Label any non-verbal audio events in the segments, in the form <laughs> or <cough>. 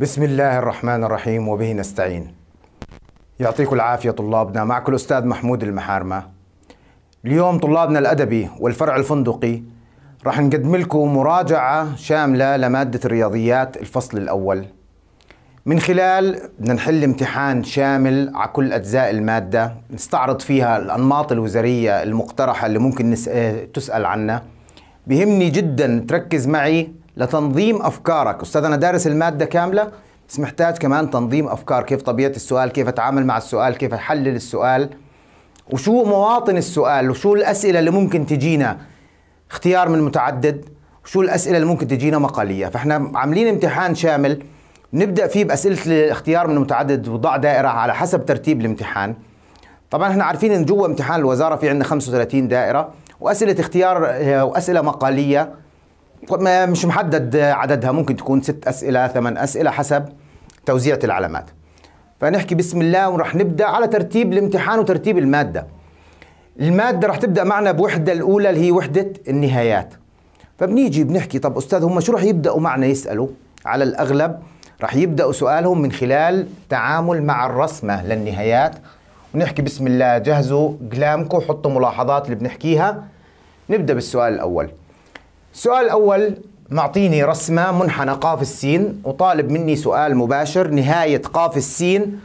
بسم الله الرحمن الرحيم وبه نستعين يعطيكم العافية طلابنا معكم الأستاذ محمود المحارمة اليوم طلابنا الأدبي والفرع الفندقي راح نقدم لكم مراجعة شاملة لمادة الرياضيات الفصل الأول من خلال بدنا نحل امتحان شامل على كل أجزاء المادة نستعرض فيها الأنماط الوزارية المقترحة اللي ممكن تسأل عنها بهمني جدا تركز معي لتنظيم افكارك استاذ انا دارس الماده كامله بس محتاج كمان تنظيم افكار كيف طبيعه السؤال كيف اتعامل مع السؤال كيف احلل السؤال وشو مواطن السؤال وشو الاسئله اللي ممكن تجينا اختيار من متعدد وشو الاسئله اللي ممكن تجينا مقاليه فاحنا عاملين امتحان شامل نبدا فيه باسئله الاختيار من متعدد وضع دائره على حسب ترتيب الامتحان طبعا احنا عارفين ان جوا امتحان الوزاره في عندنا 35 دائره واسئله اختيار آه، واسئله مقاليه مش محدد عددها ممكن تكون ست أسئلة ثمان أسئلة حسب توزيعة العلامات فنحكي بسم الله ورح نبدأ على ترتيب الامتحان وترتيب المادة المادة رح تبدأ معنا بوحدة الأولى اللي هي وحدة النهايات فبنيجي بنحكي طب أستاذ هم شو رح يبدأوا معنا يسألوا على الأغلب رح يبدأوا سؤالهم من خلال تعامل مع الرسمة للنهايات ونحكي بسم الله جهزوا قلامكم حطوا ملاحظات اللي بنحكيها نبدأ بالسؤال الأول السؤال الأول معطيني رسمة منحنى قاف السين وطالب مني سؤال مباشر نهاية قاف السين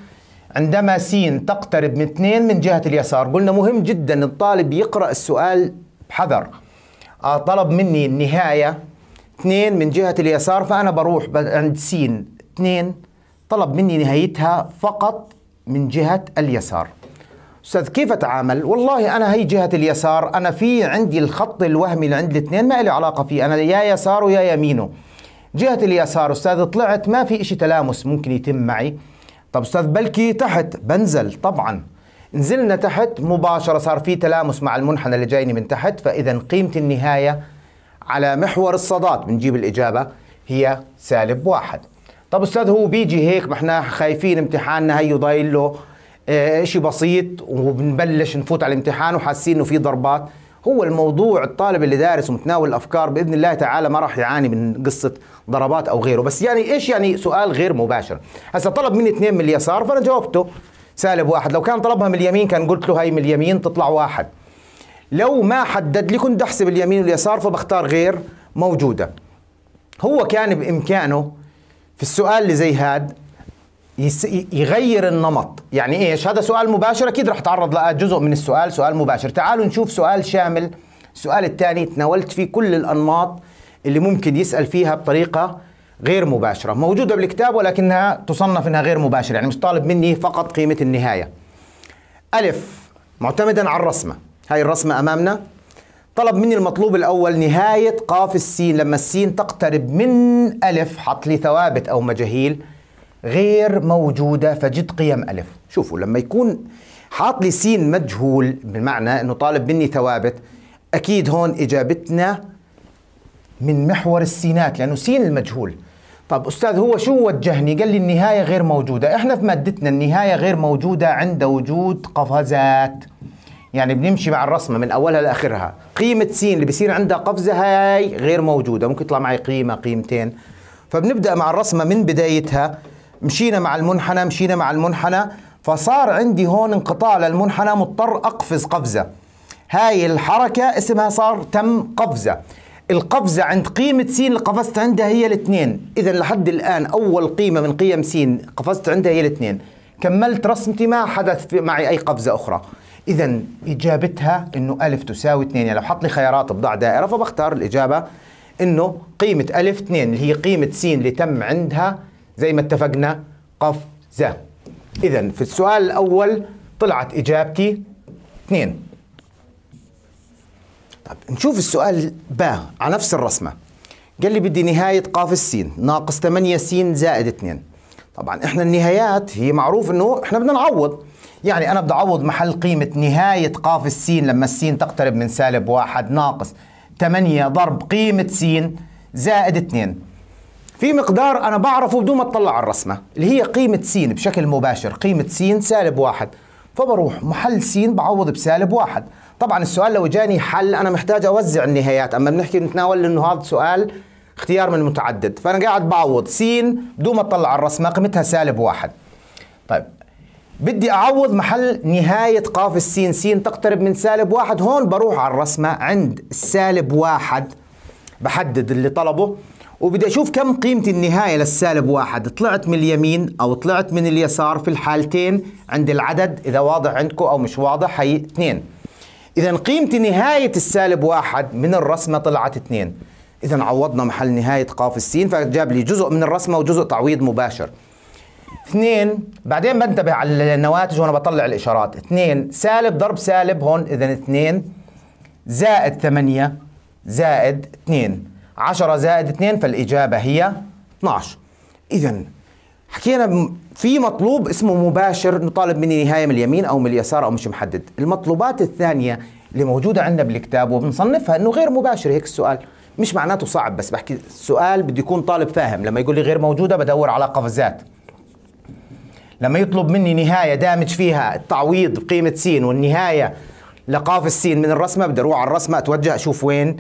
عندما سين تقترب من اثنين من جهة اليسار قلنا مهم جدا الطالب يقرأ السؤال بحذر آه، طلب مني النهاية اثنين من جهة اليسار فأنا بروح عند سين اثنين طلب مني نهايتها فقط من جهة اليسار استاذ كيف اتعامل؟ والله انا هي جهه اليسار، انا في عندي الخط الوهمي اللي عند الاثنين ما له علاقه فيه، انا يا يسار ويا يمينه. جهه اليسار استاذ طلعت ما في شيء تلامس ممكن يتم معي. طب استاذ بلكي تحت بنزل طبعا. نزلنا تحت مباشره صار في تلامس مع المنحنى اللي جايني من تحت، فاذا قيمه النهايه على محور الصادات بنجيب الاجابه هي سالب واحد. طب استاذ هو بيجي هيك ما احنا خايفين امتحاننا هيو ضايل له آه، شيء بسيط وبنبلش نفوت على الامتحان وحاسين انه في ضربات هو الموضوع الطالب اللي دارس ومتناول الافكار باذن الله تعالى ما راح يعاني من قصه ضربات او غيره بس يعني ايش يعني سؤال غير مباشر هسه طلب مني اثنين من اليسار فانا جاوبته سالب واحد لو كان طلبها من اليمين كان قلت له هاي من اليمين تطلع واحد لو ما حدد لي كنت احسب اليمين واليسار فبختار غير موجوده هو كان بامكانه في السؤال اللي زي هاد يغير النمط يعني ايش هذا سؤال مباشر اكيد رح تعرض لجزء من السؤال سؤال مباشر تعالوا نشوف سؤال شامل السؤال الثاني تناولت فيه كل الانماط اللي ممكن يسال فيها بطريقه غير مباشره موجوده بالكتاب ولكنها تصنف انها غير مباشره يعني مش طالب مني فقط قيمه النهايه الف معتمدا على الرسمه هاي الرسمه امامنا طلب مني المطلوب الأول نهاية قاف السين لما السين تقترب من ألف حط لي ثوابت أو مجاهيل غير موجودة فجد قيم ألف شوفوا لما يكون حاط لي سين مجهول بمعنى أنه طالب مني ثوابت أكيد هون إجابتنا من محور السينات لأنه سين المجهول طب أستاذ هو شو وجهني قال لي النهاية غير موجودة إحنا في مادتنا النهاية غير موجودة عند وجود قفزات يعني بنمشي مع الرسمة من أولها لآخرها قيمة سين اللي بصير عندها قفزة هاي غير موجودة ممكن يطلع معي قيمة قيمتين فبنبدأ مع الرسمة من بدايتها مشينا مع المنحنى مشينا مع المنحنى فصار عندي هون انقطاع للمنحنى مضطر اقفز قفزه هاي الحركه اسمها صار تم قفزه القفزة عند قيمة س اللي قفزت عندها هي الاثنين إذا لحد الآن أول قيمة من قيم س قفزت عندها هي الاثنين كملت رسمتي ما حدث معي أي قفزة أخرى إذا إجابتها إنه ألف تساوي اثنين يعني لو حط لي خيارات بضع دائرة فبختار الإجابة إنه قيمة ألف اثنين اللي هي قيمة س اللي تم عندها زي ما اتفقنا قفزة إذا في السؤال الأول طلعت إجابتي اثنين طب نشوف السؤال باء على نفس الرسمة قال لي بدي نهاية قاف السين ناقص 8 سين زائد 2 طبعا احنا النهايات هي معروف انه احنا بدنا نعوض يعني انا بدي اعوض محل قيمة نهاية قاف السين لما السين تقترب من سالب واحد ناقص 8 ضرب قيمة سين زائد 2 في مقدار انا بعرفه بدون ما اطلع على الرسمه اللي هي قيمه س بشكل مباشر قيمه س سالب واحد فبروح محل س بعوض بسالب واحد طبعا السؤال لو جاني حل انا محتاج اوزع النهايات اما بنحكي بنتناول انه هذا سؤال اختيار من المتعدد فانا قاعد بعوض س بدون ما اطلع على الرسمه قيمتها سالب واحد طيب بدي اعوض محل نهاية قاف السين سين تقترب من سالب واحد هون بروح على الرسمة عند سالب واحد بحدد اللي طلبه وبدي اشوف كم قيمه النهايه للسالب واحد طلعت من اليمين او طلعت من اليسار في الحالتين عند العدد اذا واضح عندكم او مش واضح هي اثنين اذا قيمه نهايه السالب واحد من الرسمه طلعت اثنين اذا عوضنا محل نهايه قاف السين فجاب لي جزء من الرسمه وجزء تعويض مباشر اثنين بعدين بنتبه على النواتج وانا بطلع الاشارات اثنين سالب ضرب سالب هون اذا اثنين زائد ثمانية زائد اثنين 10 زائد 2 فالإجابة هي 12 إذا حكينا في مطلوب اسمه مباشر نطالب من نهاية من اليمين أو من اليسار أو مش محدد المطلوبات الثانية اللي موجودة عندنا بالكتاب وبنصنفها أنه غير مباشر هيك السؤال مش معناته صعب بس بحكي السؤال بده يكون طالب فاهم لما يقول لي غير موجودة بدور على قفزات لما يطلب مني نهاية دامج فيها التعويض بقيمة س والنهاية لقاف السين من الرسمة بدي أروح على الرسمة أتوجه أشوف وين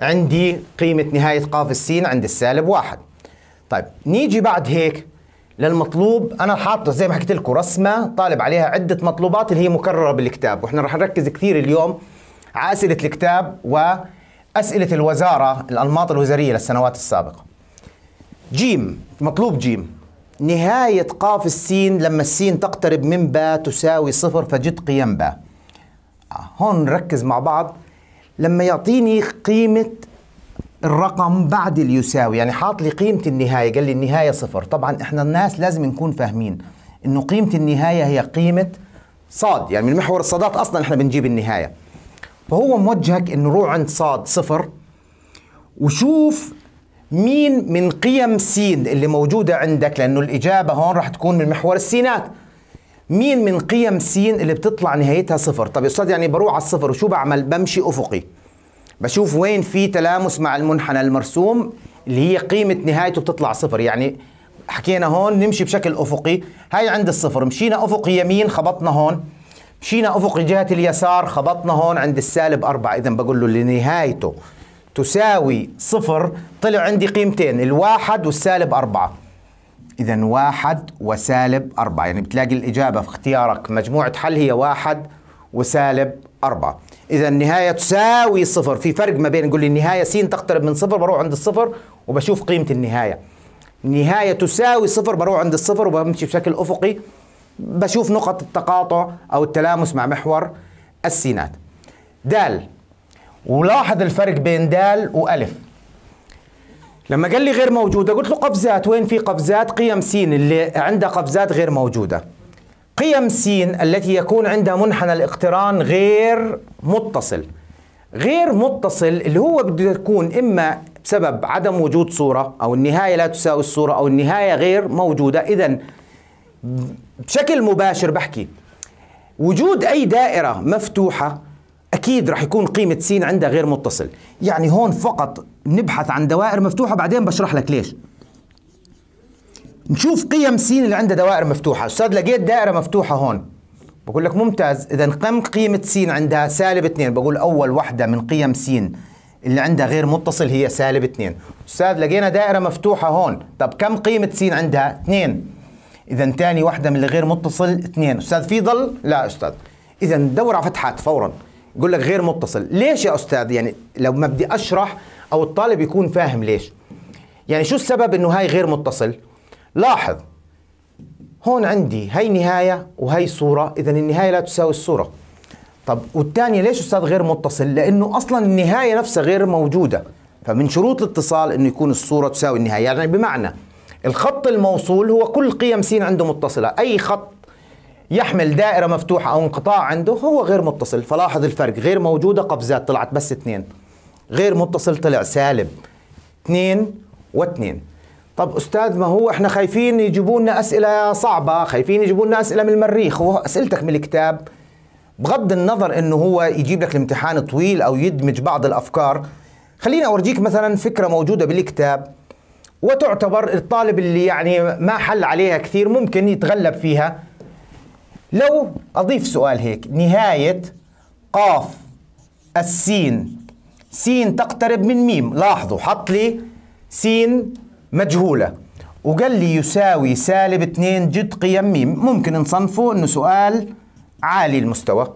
عندي قيمة نهاية قاف السين عند السالب واحد طيب نيجي بعد هيك للمطلوب انا حاطه زي ما حكيت لكم رسمه طالب عليها عده مطلوبات اللي هي مكرره بالكتاب واحنا رح نركز كثير اليوم على اسئله الكتاب واسئله الوزاره الانماط الوزاريه للسنوات السابقه جيم مطلوب جيم نهاية قاف السين لما السين تقترب من با تساوي صفر فجد قيم با آه، هون نركز مع بعض لما يعطيني قيمة الرقم بعد اليساوي يعني حاط لي قيمة النهاية قال لي النهاية صفر طبعا احنا الناس لازم نكون فاهمين انه قيمة النهاية هي قيمة صاد يعني من محور الصادات اصلا احنا بنجيب النهاية فهو موجهك انه روح عند صاد صفر وشوف مين من قيم سين اللي موجودة عندك لأنه الإجابة هون راح تكون من محور السينات مين من قيم س اللي بتطلع نهايتها صفر طب يا استاذ يعني بروح على الصفر وشو بعمل بمشي افقي بشوف وين في تلامس مع المنحنى المرسوم اللي هي قيمه نهايته بتطلع صفر يعني حكينا هون نمشي بشكل افقي هاي عند الصفر مشينا افقي يمين خبطنا هون مشينا افقي جهه اليسار خبطنا هون عند السالب أربعة اذا بقول له اللي نهايته تساوي صفر طلع عندي قيمتين الواحد والسالب أربعة إذا واحد وسالب أربعة يعني بتلاقي الإجابة في اختيارك مجموعة حل هي واحد وسالب أربعة إذا النهاية تساوي صفر في فرق ما بين نقول لي النهاية س تقترب من صفر بروح عند الصفر وبشوف قيمة النهاية نهاية تساوي صفر بروح عند الصفر وبمشي بشكل أفقي بشوف نقط التقاطع أو التلامس مع محور السينات دال ولاحظ الفرق بين دال وألف لما قال لي غير موجوده قلت له قفزات وين في قفزات قيم سين اللي عندها قفزات غير موجوده قيم سين التي يكون عندها منحنى الاقتران غير متصل غير متصل اللي هو بده يكون اما بسبب عدم وجود صوره او النهايه لا تساوي الصوره او النهايه غير موجوده اذا بشكل مباشر بحكي وجود اي دائره مفتوحه اكيد راح يكون قيمه س عندها غير متصل يعني هون فقط نبحث عن دوائر مفتوحه بعدين بشرح لك ليش نشوف قيم س اللي عندها دوائر مفتوحه استاذ لقيت دائره مفتوحه هون بقول لك ممتاز اذا كم قيمه س عندها سالب 2 بقول اول وحده من قيم س اللي عندها غير متصل هي سالب 2 استاذ لقينا دائره مفتوحه هون طب كم قيمه س عندها 2 اذا ثاني وحده من اللي غير متصل 2 استاذ في ضل لا استاذ اذا دور على فتحات فورا يقول لك غير متصل ليش يا استاذ يعني لو ما بدي اشرح او الطالب يكون فاهم ليش يعني شو السبب انه هاي غير متصل لاحظ هون عندي هاي نهايه وهي صوره اذا النهايه لا تساوي الصوره طب والثانيه ليش استاذ غير متصل لانه اصلا النهايه نفسها غير موجوده فمن شروط الاتصال انه يكون الصوره تساوي النهايه يعني بمعنى الخط الموصول هو كل قيم سين عنده متصله اي خط يحمل دائرة مفتوحة أو انقطاع عنده هو غير متصل فلاحظ الفرق غير موجودة قفزات طلعت بس اثنين غير متصل طلع سالب اثنين واثنين طب أستاذ ما هو احنا خايفين يجيبوا لنا أسئلة صعبة خايفين يجيبوا لنا أسئلة من المريخ هو أسئلتك من الكتاب بغض النظر انه هو يجيب لك الامتحان طويل او يدمج بعض الافكار خليني اورجيك مثلا فكره موجوده بالكتاب وتعتبر الطالب اللي يعني ما حل عليها كثير ممكن يتغلب فيها لو أضيف سؤال هيك نهاية قاف السين سين تقترب من ميم لاحظوا حط لي سين مجهولة وقال لي يساوي سالب اثنين جد قيم ميم ممكن نصنفه انه سؤال عالي المستوى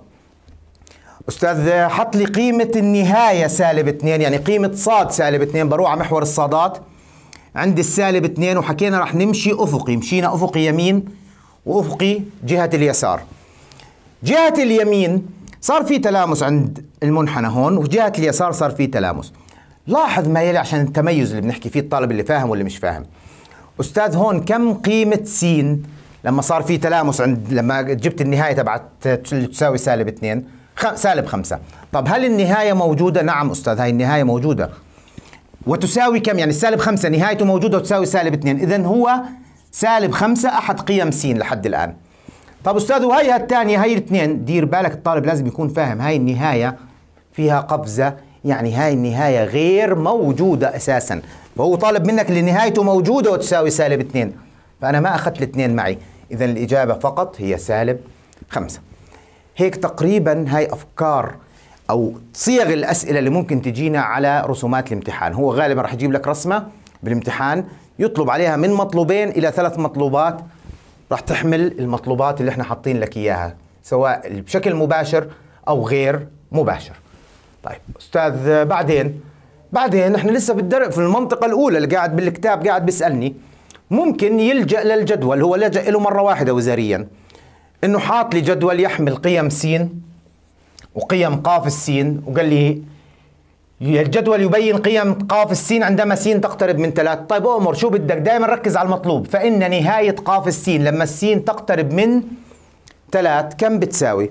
استاذ حط لي قيمة النهاية سالب اثنين يعني قيمة صاد سالب اثنين بروح على محور الصادات عندي السالب اثنين وحكينا رح نمشي افقي مشينا افقي يمين وأفقي جهة اليسار جهة اليمين صار في تلامس عند المنحنى هون وجهة اليسار صار في تلامس لاحظ ما يلي عشان التميز اللي بنحكي فيه الطالب اللي فاهم واللي مش فاهم أستاذ هون كم قيمة س لما صار في تلامس عند لما جبت النهاية تبعت اللي تساوي سالب 2 سالب 5 طب هل النهاية موجودة؟ نعم أستاذ هاي النهاية موجودة وتساوي كم؟ يعني السالب 5 نهايته موجودة وتساوي سالب 2 إذا هو سالب خمسة أحد قيم س لحد الآن طب أستاذ وهي الثانية هي الاثنين دير بالك الطالب لازم يكون فاهم هاي النهاية فيها قفزة يعني هاي النهاية غير موجودة أساسا فهو طالب منك اللي نهايته موجودة وتساوي سالب اثنين فأنا ما أخذت الاثنين معي إذا الإجابة فقط هي سالب خمسة هيك تقريبا هاي أفكار أو صيغ الأسئلة اللي ممكن تجينا على رسومات الامتحان هو غالبا راح يجيب لك رسمة بالامتحان يطلب عليها من مطلوبين الى ثلاث مطلوبات راح تحمل المطلوبات اللي احنا حاطين لك اياها سواء بشكل مباشر او غير مباشر طيب استاذ بعدين بعدين احنا لسه في في المنطقه الاولى اللي قاعد بالكتاب قاعد بيسالني ممكن يلجا للجدول هو لجا له مره واحده وزاريا انه حاط لي جدول يحمل قيم س وقيم قاف السين وقال لي الجدول يبين قيم قاف السين عندما سين تقترب من ثلاثة طيب أمر شو بدك دائما ركز على المطلوب فإن نهاية قاف السين لما السين تقترب من 3 كم بتساوي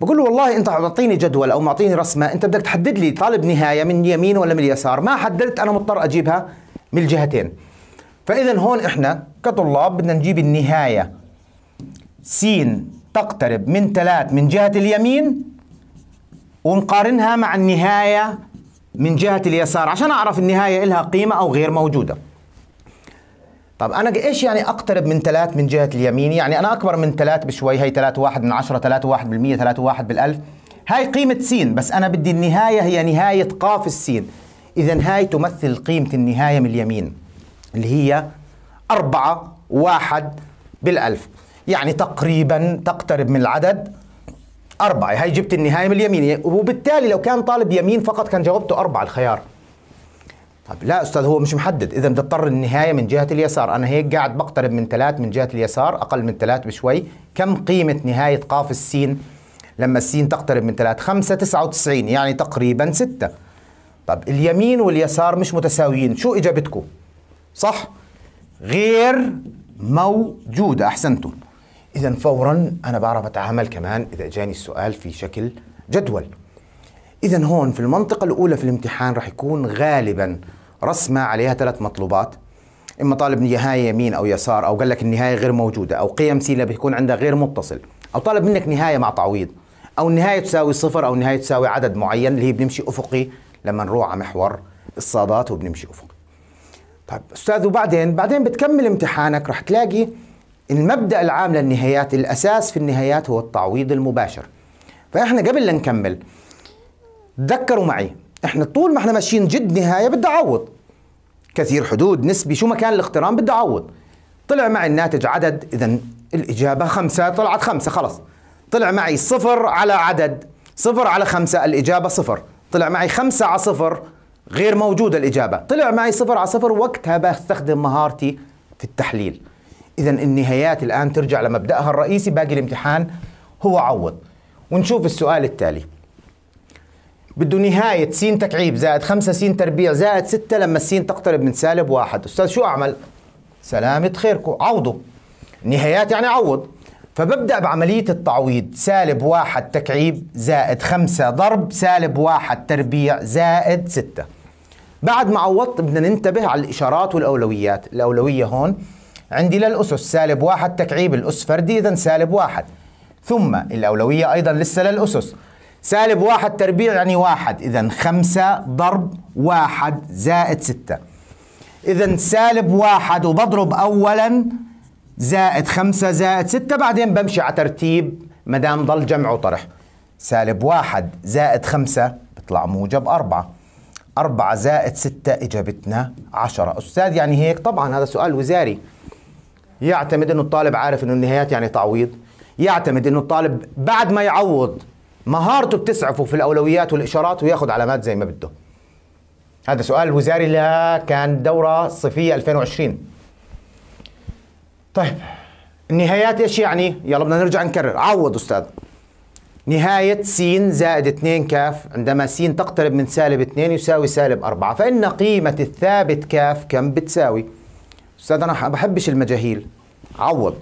بقول له والله انت معطيني جدول او معطيني رسمه انت بدك تحدد لي طالب نهايه من اليمين ولا من اليسار ما حددت انا مضطر اجيبها من الجهتين فاذا هون احنا كطلاب بدنا نجيب النهايه سين تقترب من 3 من جهه اليمين ونقارنها مع النهايه من جهة اليسار عشان أعرف النهاية إلها قيمة أو غير موجودة طب أنا إيش يعني أقترب من ثلاث من جهة اليمين يعني أنا أكبر من ثلاث بشوي هي 3 واحد من 10 3 واحد بالمية 3 واحد بالألف هاي قيمة س بس أنا بدي النهاية هي نهاية قاف السين إذا هاي تمثل قيمة النهاية من اليمين اللي هي أربعة واحد بالألف يعني تقريبا تقترب من العدد أربعة هاي جبت النهاية من اليمين وبالتالي لو كان طالب يمين فقط كان جاوبته أربعة الخيار طب لا أستاذ هو مش محدد إذا بتضطر النهاية من جهة اليسار أنا هيك قاعد بقترب من ثلاث من جهة اليسار أقل من ثلاث بشوي كم قيمة نهاية قاف السين لما السين تقترب من ثلاث خمسة تسعة وتسعين يعني تقريبا ستة طب اليمين واليسار مش متساويين شو إجابتكم صح غير موجودة أحسنتم اذا فورا انا بعرف اتعامل كمان اذا اجاني السؤال في شكل جدول اذا هون في المنطقه الاولى في الامتحان راح يكون غالبا رسمه عليها ثلاث مطلوبات اما طالب نهايه يمين او يسار او قال لك النهايه غير موجوده او قيم سيله بيكون عندها غير متصل او طالب منك نهايه مع تعويض او النهايه تساوي صفر او النهايه تساوي عدد معين اللي هي بنمشي افقي لما نروح على محور الصادات وبنمشي افقي طيب استاذ وبعدين بعدين بتكمل امتحانك راح تلاقي المبدأ العام للنهايات الأساس في النهايات هو التعويض المباشر فإحنا قبل لا نكمل تذكروا معي إحنا طول ما إحنا ماشيين جد نهاية بدي أعوض كثير حدود نسبي شو مكان الاقتران بدي أعوض طلع معي الناتج عدد إذا الإجابة خمسة طلعت خمسة خلص طلع معي صفر على عدد صفر على خمسة الإجابة صفر طلع معي خمسة على صفر غير موجودة الإجابة طلع معي صفر على صفر وقتها بستخدم مهارتي في التحليل اذا النهايات الان ترجع لمبداها الرئيسي باقي الامتحان هو عوض ونشوف السؤال التالي بده نهاية س تكعيب زائد خمسة س تربيع زائد ستة لما السين تقترب من سالب واحد أستاذ شو أعمل؟ سلامة خيركم عوضوا نهايات يعني عوض فببدأ بعملية التعويض سالب واحد تكعيب زائد خمسة ضرب سالب واحد تربيع زائد ستة بعد ما عوضت بدنا ننتبه على الإشارات والأولويات الأولوية هون عندي للأسس سالب واحد تكعيب الأس فردي إذا سالب واحد ثم الأولوية أيضا لسه للأسس سالب واحد تربيع يعني واحد إذا خمسة ضرب واحد زائد ستة إذا سالب واحد وبضرب أولا زائد خمسة زائد ستة بعدين بمشي على ترتيب مدام ضل جمع وطرح سالب واحد زائد خمسة بطلع موجب أربعة أربعة زائد ستة إجابتنا عشرة أستاذ يعني هيك طبعا هذا سؤال وزاري يعتمد انه الطالب عارف انه النهايات يعني تعويض يعتمد انه الطالب بعد ما يعوض مهارته بتسعفه في الاولويات والاشارات وياخذ علامات زي ما بده هذا سؤال وزاري لا كان دورة صيفية 2020 طيب النهايات ايش يعني؟ يلا بدنا نرجع نكرر عوض استاذ نهاية س زائد 2 كاف عندما س تقترب من سالب 2 يساوي سالب 4 فإن قيمة الثابت كاف كم بتساوي؟ استاذ انا بحبش المجاهيل عوض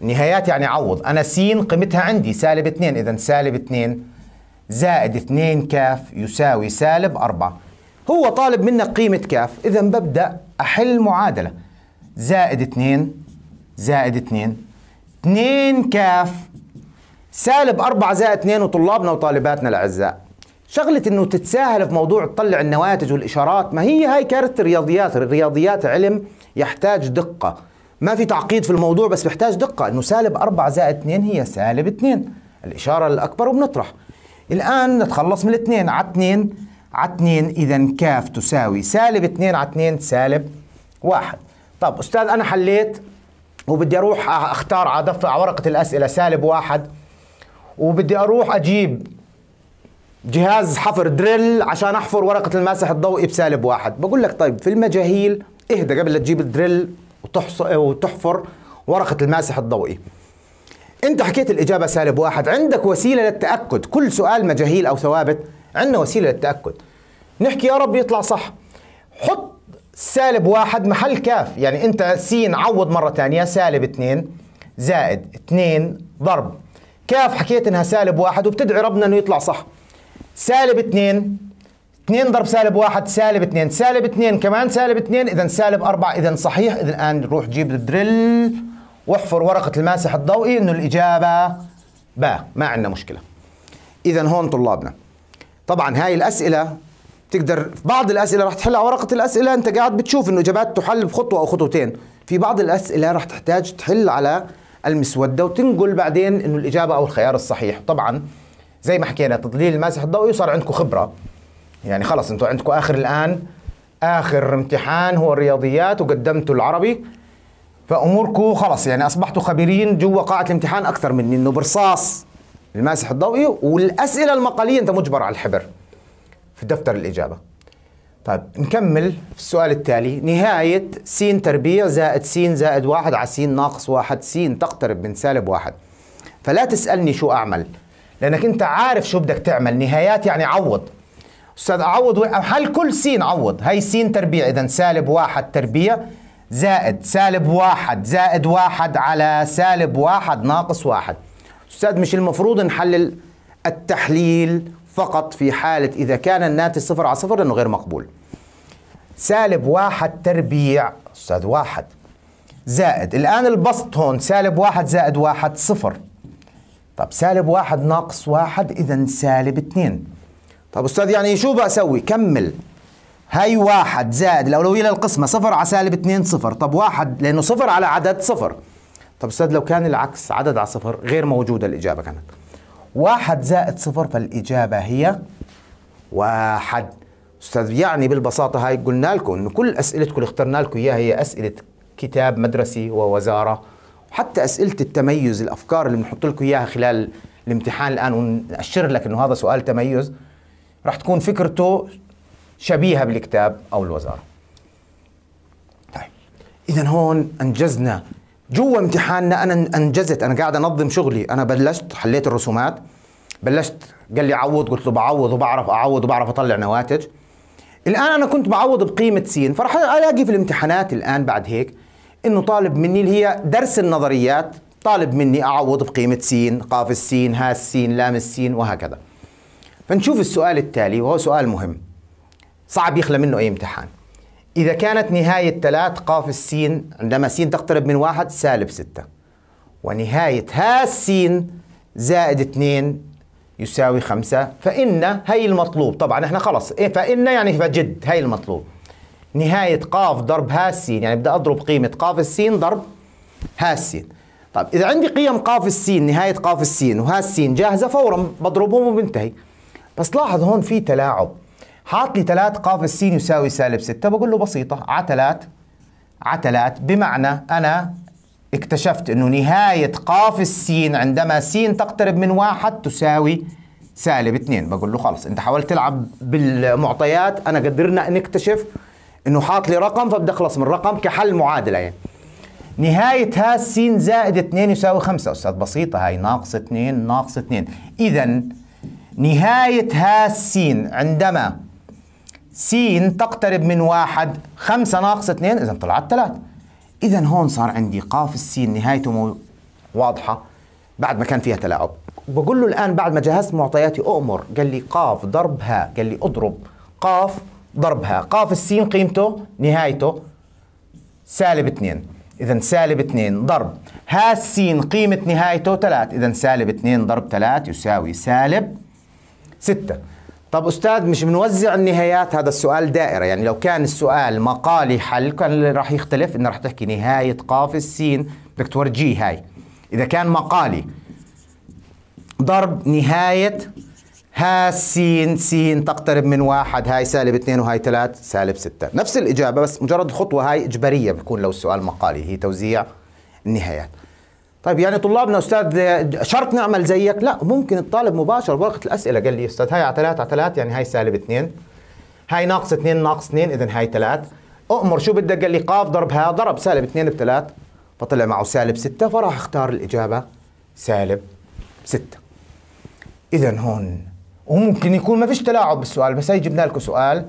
نهايات يعني عوض انا س قيمتها عندي سالب 2 اذا سالب 2 زائد 2 كاف يساوي سالب 4 هو طالب منا قيمة كاف إذا ببدأ أحل معادلة زائد 2 زائد 2 2 كاف سالب 4 زائد 2 وطلابنا وطالباتنا الأعزاء شغلة إنه تتساهل في موضوع تطلع النواتج والإشارات ما هي هاي كارثة الرياضيات الرياضيات علم يحتاج دقة ما في تعقيد في الموضوع بس بيحتاج دقة أنه سالب 4 زائد 2 هي سالب 2 الإشارة الأكبر وبنطرح الآن نتخلص من 2 على 2 على 2 إذا كاف تساوي سالب 2 على 2 سالب 1 طب أستاذ أنا حليت وبدي أروح أختار على دفع ورقة الأسئلة سالب 1 وبدي أروح أجيب جهاز حفر دريل عشان احفر ورقة الماسح الضوئي بسالب 1 بقول لك طيب في المجاهيل اهدى قبل لا تجيب الدريل وتحفر ورقه الماسح الضوئي انت حكيت الاجابه سالب واحد عندك وسيله للتاكد كل سؤال مجاهيل او ثوابت عندنا وسيله للتاكد نحكي يا رب يطلع صح حط سالب واحد محل كاف يعني انت سين عوض مره ثانيه سالب اثنين زائد اثنين ضرب كاف حكيت انها سالب واحد وبتدعي ربنا انه يطلع صح سالب اثنين 2 ضرب سالب 1 سالب 2 سالب 2 كمان سالب 2 اذا سالب 4 اذا صحيح اذا الان روح جيب الدريل واحفر ورقه الماسح الضوئي انه الاجابه با ما عندنا مشكله اذا هون طلابنا طبعا هاي الاسئله تقدر في بعض الاسئله راح تحلها ورقه الاسئله انت قاعد بتشوف انه اجابات تحل بخطوه او خطوتين في بعض الاسئله راح تحتاج تحل على المسوده وتنقل بعدين انه الاجابه او الخيار الصحيح طبعا زي ما حكينا تضليل الماسح الضوئي صار عندكم خبره يعني خلص انتوا عندكم اخر الان اخر امتحان هو الرياضيات وقدمتوا العربي فاموركم خلص يعني اصبحتوا خبيرين جوا قاعه الامتحان اكثر مني انه برصاص الماسح الضوئي والاسئله المقاليه انت مجبر على الحبر في دفتر الاجابه طيب نكمل في السؤال التالي نهاية س تربيع زائد س زائد واحد على س ناقص واحد س تقترب من سالب واحد فلا تسألني شو أعمل لأنك أنت عارف شو بدك تعمل نهايات يعني عوض استاذ اعوض هل كل سين عوض هي سين تربيع اذا سالب واحد تربيع زائد سالب واحد زائد واحد على سالب واحد ناقص واحد استاذ مش المفروض نحلل التحليل فقط في حالة إذا كان الناتج صفر على صفر لأنه غير مقبول سالب واحد تربيع أستاذ واحد زائد الآن البسط هون سالب واحد زائد واحد صفر طب سالب واحد ناقص واحد إذا سالب اثنين طب أستاذ يعني شو بسوي كمل هاي واحد زائد الأولوية للقسمة صفر على سالب اثنين صفر طب واحد لأنه صفر على عدد صفر طب أستاذ لو كان العكس عدد على صفر غير موجودة الإجابة كانت واحد زائد صفر فالإجابة هي واحد أستاذ يعني بالبساطة هاي قلنا لكم إنه كل أسئلتكم اللي اخترنا لكم إياها هي أسئلة كتاب مدرسي ووزارة وحتى أسئلة التميز الأفكار اللي بنحط لكم إياها خلال الامتحان الآن ونأشر لك إنه هذا سؤال تميز رح تكون فكرته شبيهه بالكتاب او الوزاره طيب اذا هون انجزنا جوا امتحاننا انا انجزت انا قاعد انظم شغلي انا بلشت حليت الرسومات بلشت قال لي عوض قلت له بعوض وبعرف اعوض وبعرف اطلع نواتج الان انا كنت بعوض بقيمه س فراح الاقي في الامتحانات الان بعد هيك انه طالب مني اللي هي درس النظريات طالب مني اعوض بقيمه س قاف السين ها السين لام السين وهكذا فنشوف السؤال التالي وهو سؤال مهم صعب يخلى منه أي امتحان إذا كانت نهاية 3 قاف السين عندما سين تقترب من واحد سالب 6 ونهاية ها السين زائد 2 يساوي 5 فإن هي المطلوب طبعا احنا خلص إيه فإن يعني فجد هي المطلوب نهاية قاف ضرب ها السين يعني بدي أضرب قيمة قاف السين ضرب ها السين طب إذا عندي قيم قاف السين نهاية قاف السين وها السين جاهزة فورا بضربهم وبنتهي بس لاحظ هون في تلاعب حاط لي 3 قاف السين يساوي سالب 6 بقول له بسيطة عتلات عتلات بمعنى أنا اكتشفت أنه نهاية قاف السين عندما سين تقترب من واحد تساوي سالب 2 بقول له خلص أنت حاولت تلعب بالمعطيات أنا قدرنا نكتشف أنه حاط لي رقم فبدي أخلص من الرقم كحل معادلة يعني. نهاية ها السين زائد 2 يساوي 5 أستاذ بسيطة هاي ناقص 2 ناقص 2 إذا نهاية ها السين عندما سين تقترب من واحد خمسة ناقص اثنين إذا طلعت ثلاث إذا هون صار عندي قاف السين نهايته مو... واضحة بعد ما كان فيها تلاعب بقول له الآن بعد ما جهزت معطياتي أؤمر قال لي قاف ضرب ها قال لي أضرب قاف ضرب ها قاف السين قيمته نهايته سالب 2 إذا سالب 2 ضرب ها السين قيمة نهايته 3 إذا سالب 2 ضرب 3 يساوي سالب ستة طب أستاذ مش بنوزع النهايات هذا السؤال دائرة يعني لو كان السؤال مقالي حل كان راح يختلف إنه راح تحكي نهاية قاف السين بدك تورجيه هاي إذا كان مقالي ضرب نهاية ها سين سين تقترب من واحد هاي سالب اثنين وهاي ثلاث سالب ستة نفس الإجابة بس مجرد خطوة هاي إجبارية بكون لو السؤال مقالي هي توزيع النهايات طيب يعني طلابنا استاذ شرط نعمل زيك لا ممكن الطالب مباشر ورقه الاسئله قال لي استاذ هاي على 3 على 3 يعني هاي سالب 2 هاي ناقص 2 ناقص 2 اذا هاي 3 امر شو بدك قال لي قاف ضربها ضرب سالب 2 ب 3 فطلع معه سالب 6 فراح اختار الاجابه سالب 6 اذا هون وممكن يكون ما فيش تلاعب بالسؤال بس هي جبنا لكم سؤال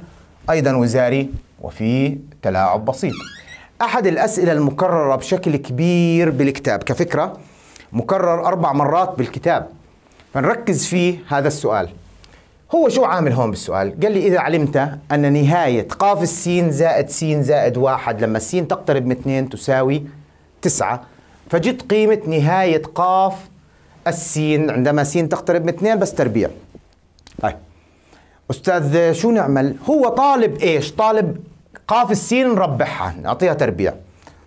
ايضا وزاري وفي تلاعب بسيط أحد الأسئلة المكررة بشكل كبير بالكتاب كفكرة مكرر أربع مرات بالكتاب فنركز فيه هذا السؤال هو شو عامل هون بالسؤال؟ قال لي إذا علمت أن نهاية قاف السين زائد سين زائد واحد لما السين تقترب من اثنين تساوي تسعة فجد قيمة نهاية قاف السين عندما سين تقترب من اثنين بس تربيع طيب أستاذ شو نعمل؟ هو طالب إيش؟ طالب قاف السين نربحها نعطيها تربيع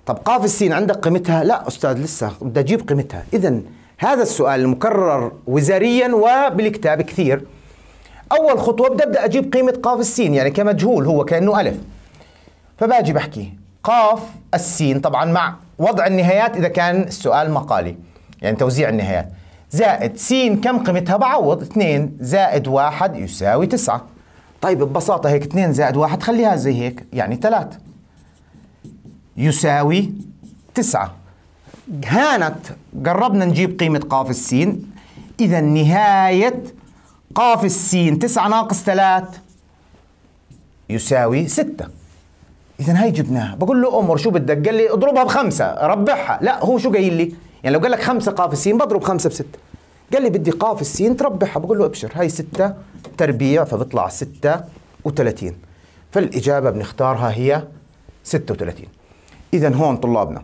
طب قاف السين عندك قيمتها لا أستاذ لسه بدي أجيب قيمتها إذا هذا السؤال المكرر وزاريا وبالكتاب كثير أول خطوة بدي أبدأ أجيب قيمة قاف السين يعني كمجهول هو كأنه ألف فباجي بحكي قاف السين طبعا مع وضع النهايات إذا كان السؤال مقالي يعني توزيع النهايات زائد سين كم قيمتها بعوض 2 زائد 1 يساوي 9 طيب ببساطة هيك 2 زائد 1 خليها زي هيك يعني 3 يساوي 9 هانت قربنا نجيب قيمة قاف السين إذا نهاية قاف السين 9 ناقص 3 يساوي 6 إذا هاي جبناها بقول له أمر شو بدك قال لي اضربها بخمسة ربحها لا هو شو قايل لي يعني لو قال لك 5 قاف السين بضرب 5 بستة قال لي بدي قاف السين تربحها بقول له ابشر هاي ستة تربيع فبطلع ستة وثلاثين فالإجابة بنختارها هي ستة وثلاثين إذا هون طلابنا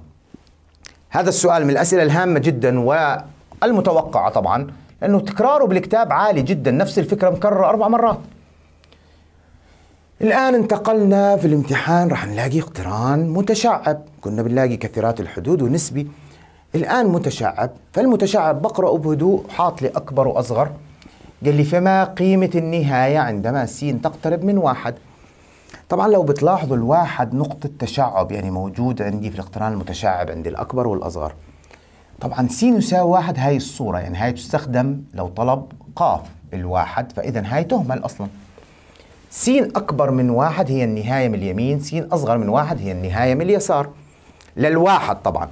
هذا السؤال من الأسئلة الهامة جدا والمتوقعة طبعا لأنه تكراره بالكتاب عالي جدا نفس الفكرة مكررة أربع مرات الآن انتقلنا في الامتحان رح نلاقي اقتران متشعب كنا بنلاقي كثيرات الحدود ونسبي الآن متشعب فالمتشعب بقرأه بهدوء حاط لي أكبر وأصغر قال لي فما قيمة النهاية عندما سين تقترب من واحد طبعا لو بتلاحظوا الواحد نقطة تشعب يعني موجود عندي في الاقتران المتشعب عندي الأكبر والأصغر طبعا سين يساوي واحد هاي الصورة يعني هاي تستخدم لو طلب قاف الواحد فإذا هاي تهمل أصلا سين أكبر من واحد هي النهاية من اليمين سين أصغر من واحد هي النهاية من اليسار للواحد طبعا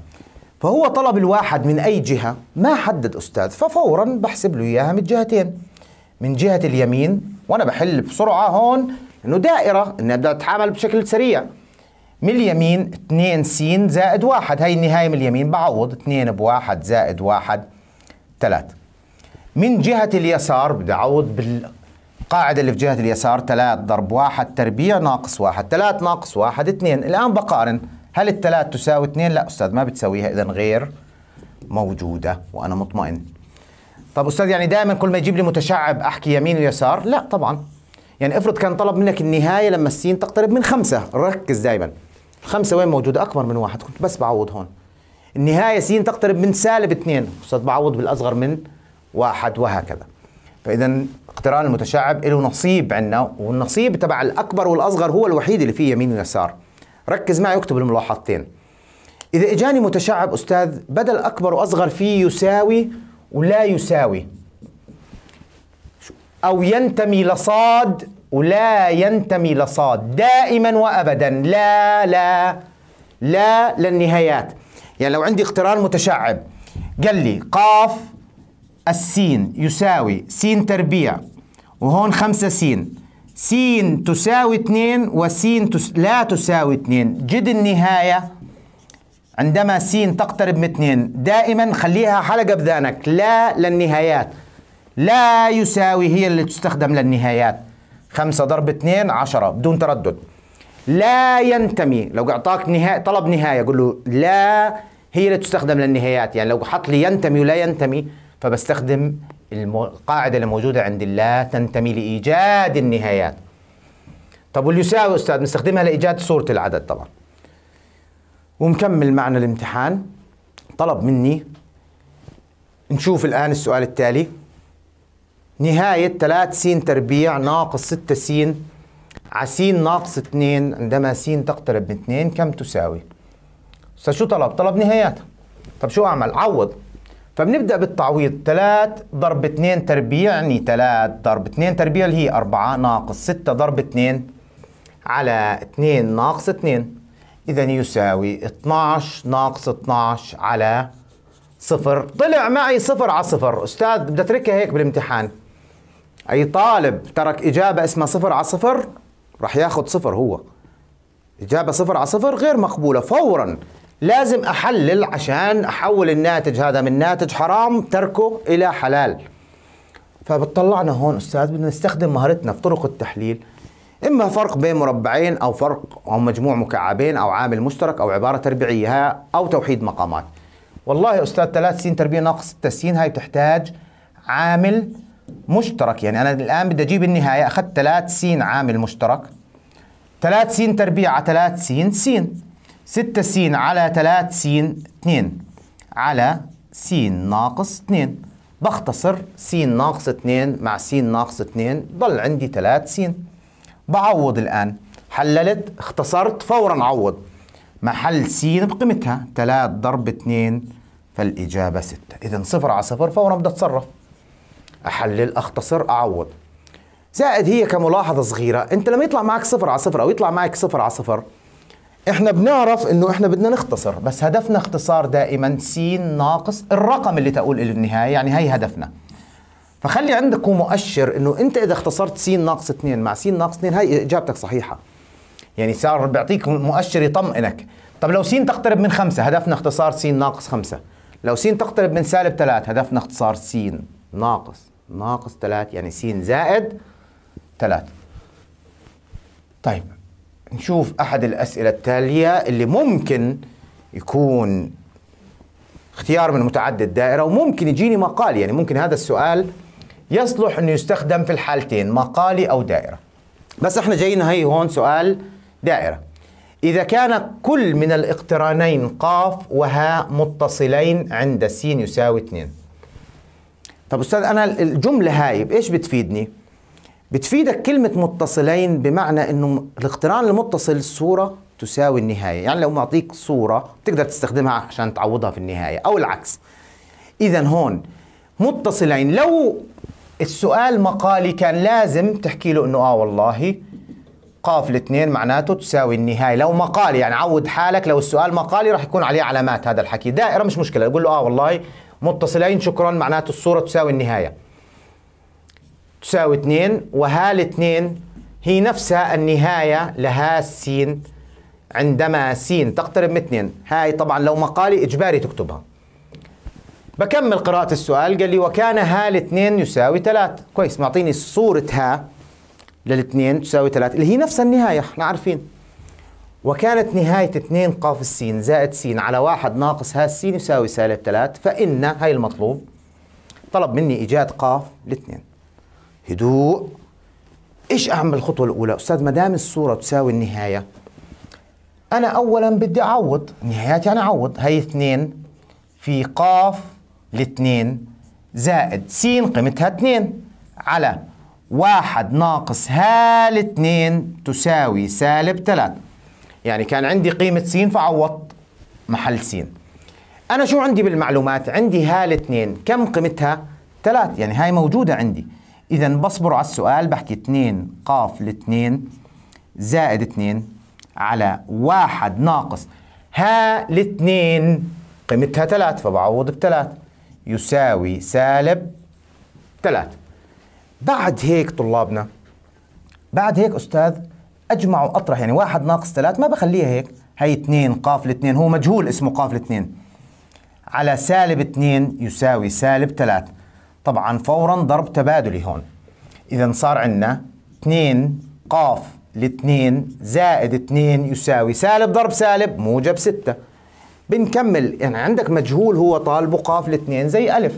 فهو طلب الواحد من أي جهة ما حدد أستاذ ففورا بحسب له إياها من جهتين من جهة اليمين وأنا بحل بسرعة هون إنه دائرة إني أبدأ أتعامل بشكل سريع من اليمين 2 س زائد واحد هاي النهاية من اليمين بعوض 2 بواحد زائد واحد 3 من جهة اليسار بدي أعوض بالقاعدة اللي في جهة اليسار 3 ضرب واحد تربيع ناقص واحد 3 ناقص واحد 2 الآن بقارن هل الثلاث تساوي اثنين لا أستاذ ما بتساويها إذا غير موجودة وأنا مطمئن طب أستاذ يعني دائما كل ما يجيب لي متشعب أحكي يمين ويسار لا طبعا يعني افرض كان طلب منك النهاية لما السين تقترب من خمسة ركز دائما خمسة وين موجودة أكبر من واحد كنت بس بعوض هون النهاية سين تقترب من سالب اثنين أستاذ بعوض بالأصغر من واحد وهكذا فإذا اقتران المتشعب له نصيب عندنا والنصيب تبع الأكبر والأصغر هو الوحيد اللي فيه يمين ويسار ركز معي واكتب الملاحظتين إذا إجاني متشعب أستاذ بدل أكبر وأصغر فيه يساوي ولا يساوي أو ينتمي لصاد ولا ينتمي لصاد دائما وأبدا لا لا لا للنهايات يعني لو عندي اقتران متشعب قال لي قاف السين يساوي سين تربيع وهون خمسة سين س تساوي 2 س تس... لا تساوي 2 جد النهاية عندما س تقترب من 2 دائما خليها حلقة بذانك لا للنهايات لا يساوي هي اللي تستخدم للنهايات 5 ضرب 2 10 بدون تردد لا ينتمي لو اعطاك نهاية طلب نهاية قول له لا هي اللي تستخدم للنهايات يعني لو حط لي ينتمي ولا ينتمي فبستخدم القاعده اللي موجوده عند الله تنتمي لايجاد النهايات طب واليساوي استاذ بنستخدمها لايجاد صوره العدد طبعا ومكمل معنا الامتحان طلب مني نشوف الان السؤال التالي نهاية 3 س تربيع ناقص 6 س على س ناقص 2 عندما س تقترب من 2 كم تساوي؟ استاذ شو طلب؟ طلب نهايات طب شو اعمل؟ عوض فبنبدأ بالتعويض 3 ضرب 2 تربيع يعني 3 ضرب 2 تربيع اللي هي 4 ناقص 6 ضرب 2 على 2 ناقص 2 إذا يساوي 12 ناقص 12 على صفر طلع معي صفر على صفر أستاذ بدي أتركها هيك بالامتحان أي طالب ترك إجابة اسمها صفر على صفر رح ياخذ صفر هو إجابة صفر على صفر غير مقبولة فورا لازم احلل عشان احول الناتج هذا من ناتج حرام تركه الى حلال فبتطلعنا هون استاذ بدنا نستخدم مهارتنا في طرق التحليل اما فرق بين مربعين او فرق او مجموع مكعبين او عامل مشترك او عباره تربيعيه او توحيد مقامات والله يا استاذ 3 س تربيع ناقص 6 س هاي بتحتاج عامل مشترك يعني انا الان بدي اجيب النهايه اخذت 3 س عامل مشترك 3 س تربيع على 3 س س 6 س على 3 س 2 على س ناقص 2 بختصر س ناقص 2 مع س ناقص 2 ضل عندي 3 س بعوض الآن حللت اختصرت فورا عوض محل س بقيمتها 3 ضرب 2 فالإجابة 6 إذا صفر على صفر فورا بدي أتصرف أحلل أختصر أعوض زائد هي كملاحظة صغيرة أنت لما يطلع معك صفر على صفر أو يطلع معك صفر على صفر احنا بنعرف انه احنا بدنا نختصر بس هدفنا اختصار دائما س ناقص الرقم اللي تقول له النهايه يعني هي هدفنا فخلي عندك مؤشر انه انت اذا اختصرت س ناقص 2 مع س ناقص 2 هي اجابتك صحيحه يعني صار بيعطيك مؤشر يطمئنك طب لو س تقترب من 5 هدفنا اختصار س ناقص 5 لو س تقترب من سالب 3 هدفنا اختصار س ناقص ناقص 3 يعني س زائد 3 طيب نشوف احد الاسئله التاليه اللي ممكن يكون اختيار من متعدد دائره وممكن يجيني مقال يعني ممكن هذا السؤال يصلح انه يستخدم في الحالتين مقالي او دائره بس احنا جايين هي هون سؤال دائره اذا كان كل من الاقترانين قاف وها متصلين عند س يساوي 2 طب استاذ انا الجمله هاي بايش بتفيدني بتفيدك كلمة متصلين بمعنى انه الاقتران المتصل صورة تساوي النهاية يعني لو معطيك صورة بتقدر تستخدمها عشان تعوضها في النهاية او العكس اذا هون متصلين لو السؤال مقالي كان لازم تحكي له انه اه والله قاف الاثنين معناته تساوي النهايه لو مقالي يعني عود حالك لو السؤال مقالي راح يكون عليه علامات هذا الحكي دائره مش مشكله يقول له اه والله متصلين شكرا معناته الصوره تساوي النهايه تساوي 2 وهال 2 هي نفسها النهاية لها السين عندما س تقترب من 2 هاي طبعا لو مقالي إجباري تكتبها بكمل قراءة السؤال قال لي وكان هال 2 يساوي 3 كويس معطيني صورة ها للاثنين تساوي 3 اللي هي نفس النهاية احنا عارفين وكانت نهاية 2 قاف السين زائد سين على واحد ناقص ها السين يساوي سالب 3 فإن هاي المطلوب طلب مني إيجاد قاف الاثنين هدوء ايش اعمل الخطوه الاولى استاذ ما دام الصوره تساوي النهايه انا اولا بدي اعوض نهايات يعني اعوض هي اثنين في قاف الاثنين زائد س قيمتها اثنين على واحد ناقص ه الاثنين تساوي سالب ثلاث يعني كان عندي قيمة س فعوضت محل س أنا شو عندي بالمعلومات؟ عندي ه الاثنين كم قيمتها؟ ثلاث يعني هاي موجودة عندي إذا بصبر على السؤال بحكي 2 قاف 2 زائد 2 على 1 ناقص ها 2 قيمتها 3 فبعوض ب 3 يساوي سالب 3 بعد هيك طلابنا بعد هيك أستاذ أجمع وأطرح يعني 1 ناقص 3 ما بخليها هيك هي 2 قاف 2 هو مجهول اسمه قاف 2 على سالب 2 يساوي سالب 3 طبعا فورا ضرب تبادلي هون اذا صار عندنا 2 قاف ل2 زائد 2 يساوي سالب ضرب سالب موجب 6 بنكمل يعني عندك مجهول هو طالبه قاف ل2 زي الف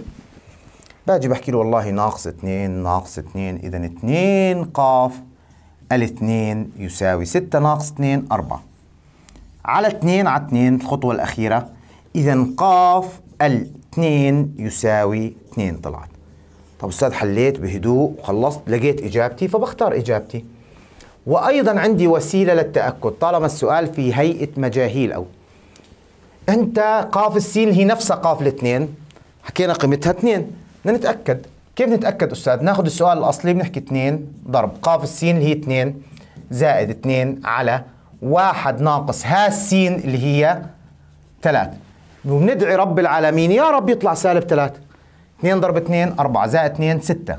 باجي بحكي له والله ناقص 2 ناقص 2 اذا 2 قاف ال2 يساوي 6 ناقص 2 4 على 2 على 2 الخطوه الاخيره اذا قاف ال2 يساوي 2 طلعت طب استاذ حليت بهدوء وخلصت لقيت اجابتي فبختار اجابتي وايضا عندي وسيله للتاكد طالما السؤال في هيئه مجاهيل او انت قاف السين هي نفسها قاف الاثنين حكينا قيمتها اثنين بدنا نتاكد كيف نتاكد استاذ ناخذ السؤال الاصلي بنحكي اثنين ضرب قاف السين اللي هي اثنين زائد اثنين على واحد ناقص ها السين اللي هي ثلاث وبندعي رب العالمين يا رب يطلع سالب ثلاث 2 ضرب 2 4 زائد 2 6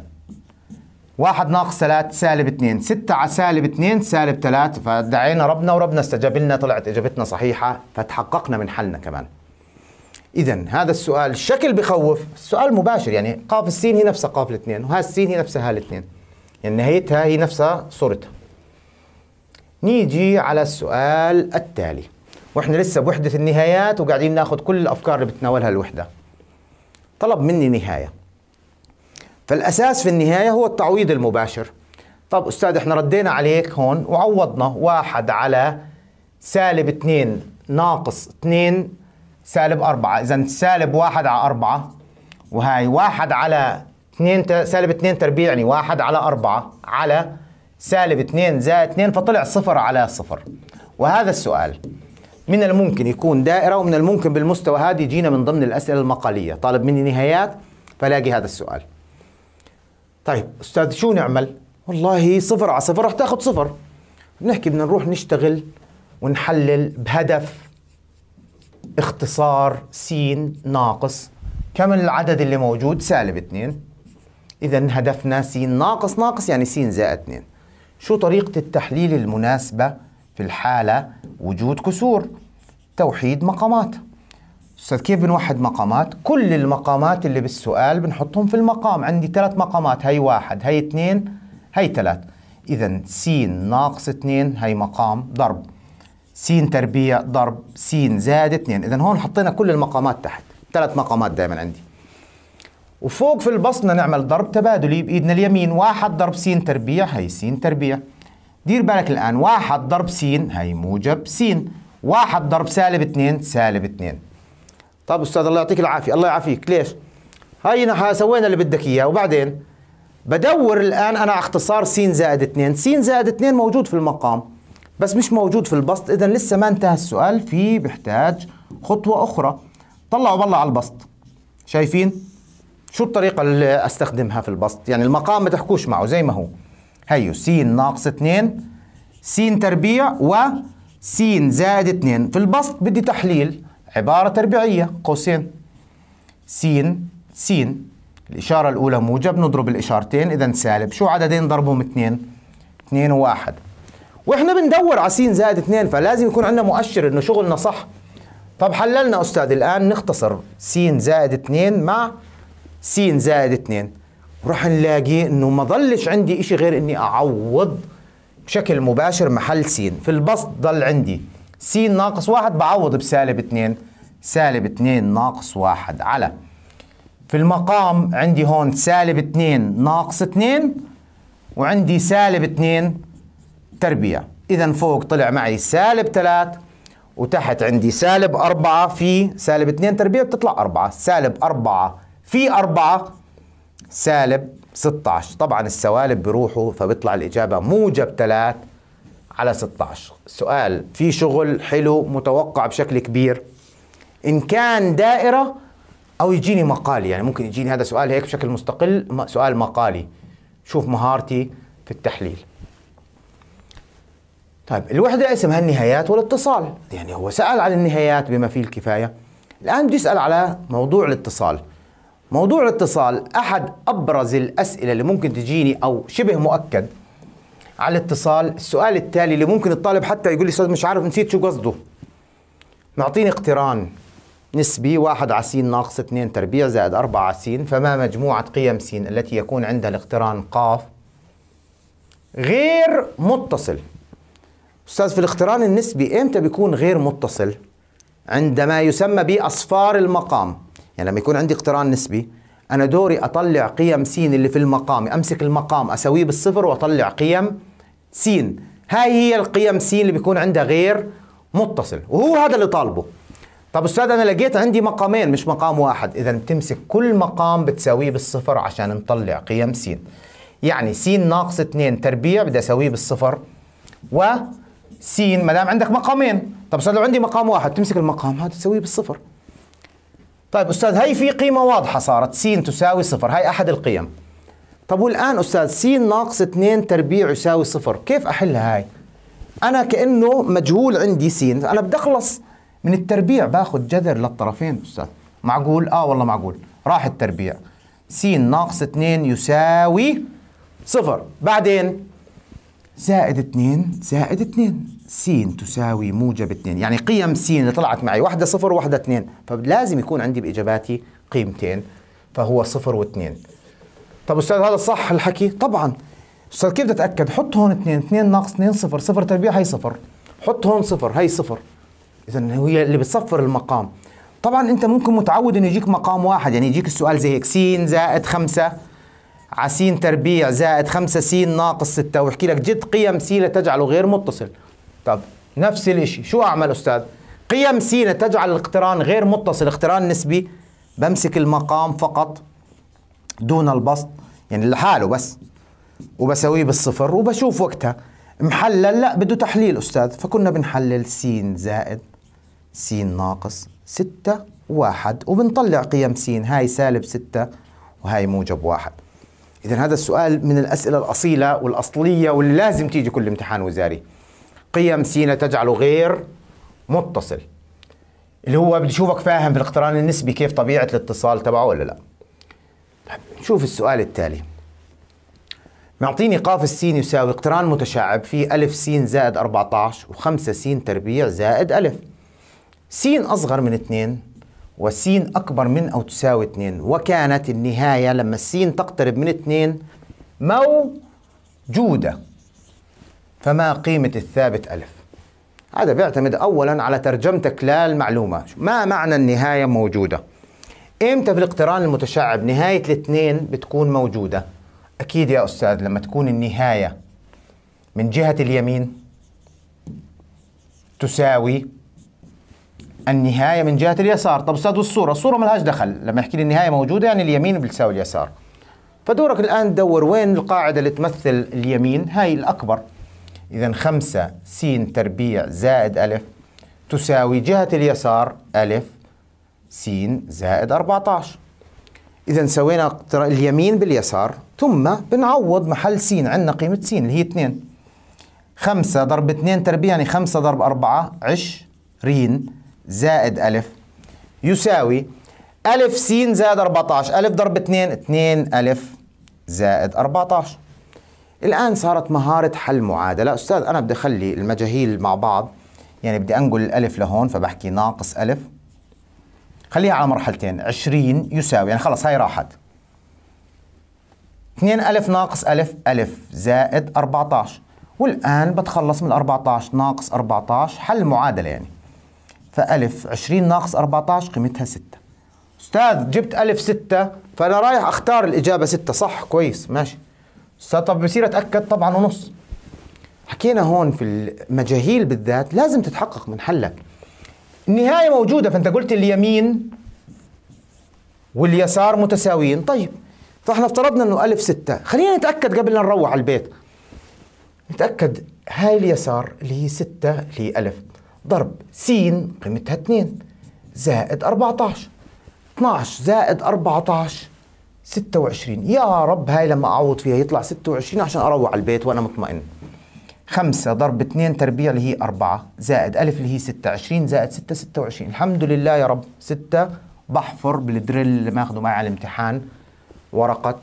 1 ناقص 3 سالب 2 6 على سالب 2 سالب 3 فدعينا ربنا وربنا استجاب لنا طلعت اجابتنا صحيحه فتحققنا من حلنا كمان اذا هذا السؤال الشكل بخوف السؤال مباشر يعني قاف السين هي نفسها قاف الاثنين وها السين هي نفسها الاثنين يعني نهايتها هي نفسها صورتها نيجي على السؤال التالي واحنا لسه بوحده النهايات وقاعدين ناخذ كل الافكار اللي بتناولها الوحده طلب مني نهاية فالأساس في النهاية هو التعويض المباشر طب أستاذ إحنا ردينا عليك هون وعوضنا واحد على سالب 2 ناقص 2 سالب 4 إذا سالب واحد على 4 وهي واحد على 2 سالب 2 تربيع يعني واحد على 4 على سالب 2 زائد 2 فطلع صفر على صفر وهذا السؤال من الممكن يكون دائرة ومن الممكن بالمستوى هذا يجينا من ضمن الأسئلة المقالية طالب مني نهايات فلاقي هذا السؤال طيب أستاذ شو نعمل؟ والله صفر على صفر راح تاخذ صفر بنحكي بدنا نروح نشتغل ونحلل بهدف اختصار س ناقص كم العدد اللي موجود سالب اثنين اذا هدفنا س ناقص ناقص يعني س زائد اثنين شو طريقة التحليل المناسبة في الحالة وجود كسور توحيد مقامات استاذ كيف بنوحد مقامات؟ كل المقامات اللي بالسؤال بنحطهم في المقام عندي ثلاث مقامات هي واحد هي اثنين هي ثلاث إذا س ناقص اثنين هي مقام ضرب س تربيع ضرب س زائد اثنين إذا هون حطينا كل المقامات تحت ثلاث مقامات دائما عندي وفوق في البصنة نعمل ضرب تبادلي بإيدنا اليمين واحد ضرب س تربيع هي س تربيع دير بالك الآن واحد ضرب س هي موجب س واحد ضرب سالب اتنين سالب اتنين طب أستاذ الله يعطيك العافية الله يعافيك ليش؟ هاي نحن سوينا اللي بدك إياه وبعدين بدور الآن أنا اختصار س زائد اتنين س زائد اتنين موجود في المقام بس مش موجود في البسط إذا لسه ما انتهى السؤال في بحتاج خطوة أخرى طلعوا بالله على البسط شايفين؟ شو الطريقة اللي أستخدمها في البسط؟ يعني المقام ما تحكوش معه زي ما هو هيو س ناقص 2 س تربيع و س زائد 2 في البسط بدي تحليل عبارة تربيعية قوسين س س الإشارة الأولى موجب نضرب الإشارتين إذا سالب شو عددين ضربهم 2 2 و1 واحنا بندور على س زائد 2 فلازم يكون عندنا مؤشر انه شغلنا صح طب حللنا استاذ الان نختصر س زائد 2 مع س زائد 2 وراح نلاقي انه ما ضلش عندي اشي غير اني اعوض بشكل مباشر محل س في البسط ضل عندي س ناقص واحد بعوض بسالب اثنين سالب اثنين ناقص واحد على في المقام عندي هون سالب اثنين ناقص اثنين وعندي سالب اثنين تربيع اذا فوق طلع معي سالب ثلاث وتحت عندي سالب أربعة في سالب اثنين تربيع بتطلع أربعة سالب أربعة في أربعة سالب 16 طبعا السوالب بيروحوا فبيطلع الإجابة موجب 3 على 16 سؤال في شغل حلو متوقع بشكل كبير إن كان دائرة أو يجيني مقالي يعني ممكن يجيني هذا سؤال هيك بشكل مستقل سؤال مقالي شوف مهارتي في التحليل طيب الوحدة اسمها النهايات والاتصال يعني هو سأل عن النهايات بما فيه الكفاية الآن يسأل على موضوع الاتصال موضوع الاتصال احد ابرز الاسئله اللي ممكن تجيني او شبه مؤكد على الاتصال السؤال التالي اللي ممكن الطالب حتى يقول لي استاذ مش عارف نسيت شو قصده معطيني اقتران نسبي واحد عسين س ناقص 2 تربيع زائد 4 عسين س فما مجموعة قيم س التي يكون عندها الاقتران قاف غير متصل أستاذ في الاقتران النسبي إمتى بيكون غير متصل؟ عندما يسمى بأصفار المقام يعني لما يكون عندي اقتران نسبي انا دوري اطلع قيم س اللي في المقام امسك المقام اسويه بالصفر واطلع قيم س هاي هي القيم س اللي بيكون عندها غير متصل وهو هذا اللي طالبه طب استاذ انا لقيت عندي مقامين مش مقام واحد اذا بتمسك كل مقام بتساويه بالصفر عشان نطلع قيم س يعني س ناقص 2 تربيع بدي اسويه بالصفر و س ما دام عندك مقامين طب استاذ لو عندي مقام واحد تمسك المقام هذا تسويه بالصفر طيب أستاذ هي في قيمة واضحة صارت س تساوي صفر هاي أحد القيم طب والآن أستاذ س ناقص 2 تربيع يساوي صفر كيف أحلها هاي؟ أنا كأنه مجهول عندي س أنا بدي أخلص من التربيع باخذ جذر للطرفين أستاذ معقول؟ آه والله معقول راح التربيع س ناقص 2 يساوي صفر بعدين زائد 2 زائد 2 س تساوي موجب 2 يعني قيم س اللي طلعت معي واحدة صفر وواحدة اثنين فلازم يكون عندي بإجاباتي قيمتين فهو صفر واثنين طب أستاذ هذا صح الحكي طبعا أستاذ كيف بدي أتأكد حط هون اثنين اثنين ناقص اثنين صفر صفر تربيع هي صفر حط هون صفر هي صفر إذا هي اللي بتصفر المقام طبعا أنت ممكن متعود إنه يجيك مقام واحد يعني يجيك السؤال زي هيك س زائد خمسة عسين تربيع زائد خمسة س ناقص ستة ويحكي لك جد قيم س لتجعله غير متصل طب نفس الشيء شو أعمل أستاذ قيم س تجعل الاقتران غير متصل اقتران نسبي بمسك المقام فقط دون البسط يعني لحاله بس وبسويه بالصفر وبشوف وقتها محلل لا بده تحليل أستاذ فكنا بنحلل س زائد س ناقص ستة واحد وبنطلع قيم س هاي سالب ستة وهاي موجب واحد إذا هذا السؤال من الأسئلة الأصيلة والأصلية واللي لازم تيجي كل امتحان وزاري قيم سينا تجعله غير متصل اللي هو بدي اشوفك فاهم في الاقتران النسبي كيف طبيعه الاتصال تبعه ولا لا طيب، نشوف السؤال التالي معطيني قاف السين يساوي اقتران متشعب في ألف سين زائد 14 و5 سين تربيع زائد ألف سين أصغر من 2 وسين أكبر من أو تساوي 2 وكانت النهاية لما السين تقترب من 2 موجودة فما قيمة الثابت ألف هذا بيعتمد أولا على ترجمتك للمعلومة ما معنى النهاية موجودة إمتى في الاقتران المتشعب نهاية الاثنين بتكون موجودة أكيد يا أستاذ لما تكون النهاية من جهة اليمين تساوي النهاية من جهة اليسار طب أستاذ والصورة الصورة ملهاش دخل لما يحكي لي النهاية موجودة يعني اليمين بتساوي اليسار فدورك الآن تدور وين القاعدة اللي تمثل اليمين هاي الأكبر إذا 5 س تربيع زائد ألف تساوي جهة اليسار ألف س زائد 14 إذا سوينا اليمين باليسار ثم بنعوض محل س عندنا قيمة س اللي هي 2 5 ضرب 2 تربيع يعني 5 ضرب 4 20 زائد ألف يساوي ألف س زائد 14 ألف ضرب 2 2 ألف زائد 14 الآن صارت مهارة حل معادلة أستاذ أنا بدي أخلي المجاهيل مع بعض يعني بدي أنقل الألف لهون فبحكي ناقص ألف خليها على مرحلتين 20 يساوي يعني خلص هاي راحت 2 ألف ناقص ألف ألف زائد 14 والآن بتخلص من 14 ناقص 14 حل معادلة يعني فألف 20 ناقص 14 قيمتها 6 أستاذ جبت ألف 6 فأنا رايح أختار الإجابة 6 صح كويس ماشي طب بصير اتاكد طبعا ونص حكينا هون في المجاهيل بالذات لازم تتحقق من حلك النهايه موجوده فانت قلت اليمين واليسار متساويين طيب فاحنا افترضنا انه ألف ستة خلينا نتأكد قبل لا نروح على البيت نتأكد هاي اليسار اللي هي ستة اللي هي ألف ضرب س قيمتها 2 زائد 14 12 زائد 14 26 يا رب هاي لما اعوض فيها يطلع 26 عشان اروح على البيت وانا مطمئن 5 ضرب 2 تربيع اللي هي 4 زائد ألف اللي هي 26 زائد 6 26 الحمد لله يا رب 6 بحفر بالدريل اللي ماخذه معي على الامتحان ورقة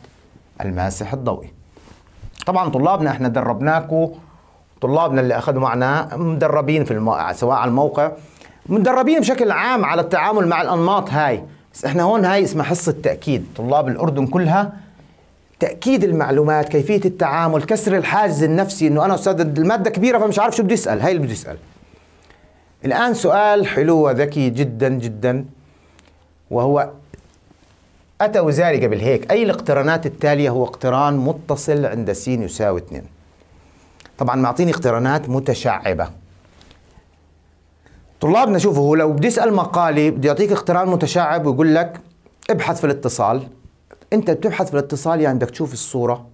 الماسح الضوئي طبعا طلابنا احنا دربناكم طلابنا اللي اخذوا معنا مدربين في المو... سواء على الموقع مدربين بشكل عام على التعامل مع الانماط هاي بس احنا هون هاي اسمها حصة تأكيد طلاب الأردن كلها تأكيد المعلومات كيفية التعامل كسر الحاجز النفسي انه انا استاذ المادة كبيرة فمش عارف شو بدي اسأل هاي اللي بدي اسأل الآن سؤال حلو وذكي جدا جدا وهو أتى وزاري قبل هيك أي الاقترانات التالية هو اقتران متصل عند س يساوي 2 طبعا معطيني اقترانات متشعبة طلابنا شوفوا هو لو بدي اسال مقالي بده يعطيك اقتران متشعب ويقول لك ابحث في الاتصال انت بتبحث في الاتصال يعني بدك تشوف الصوره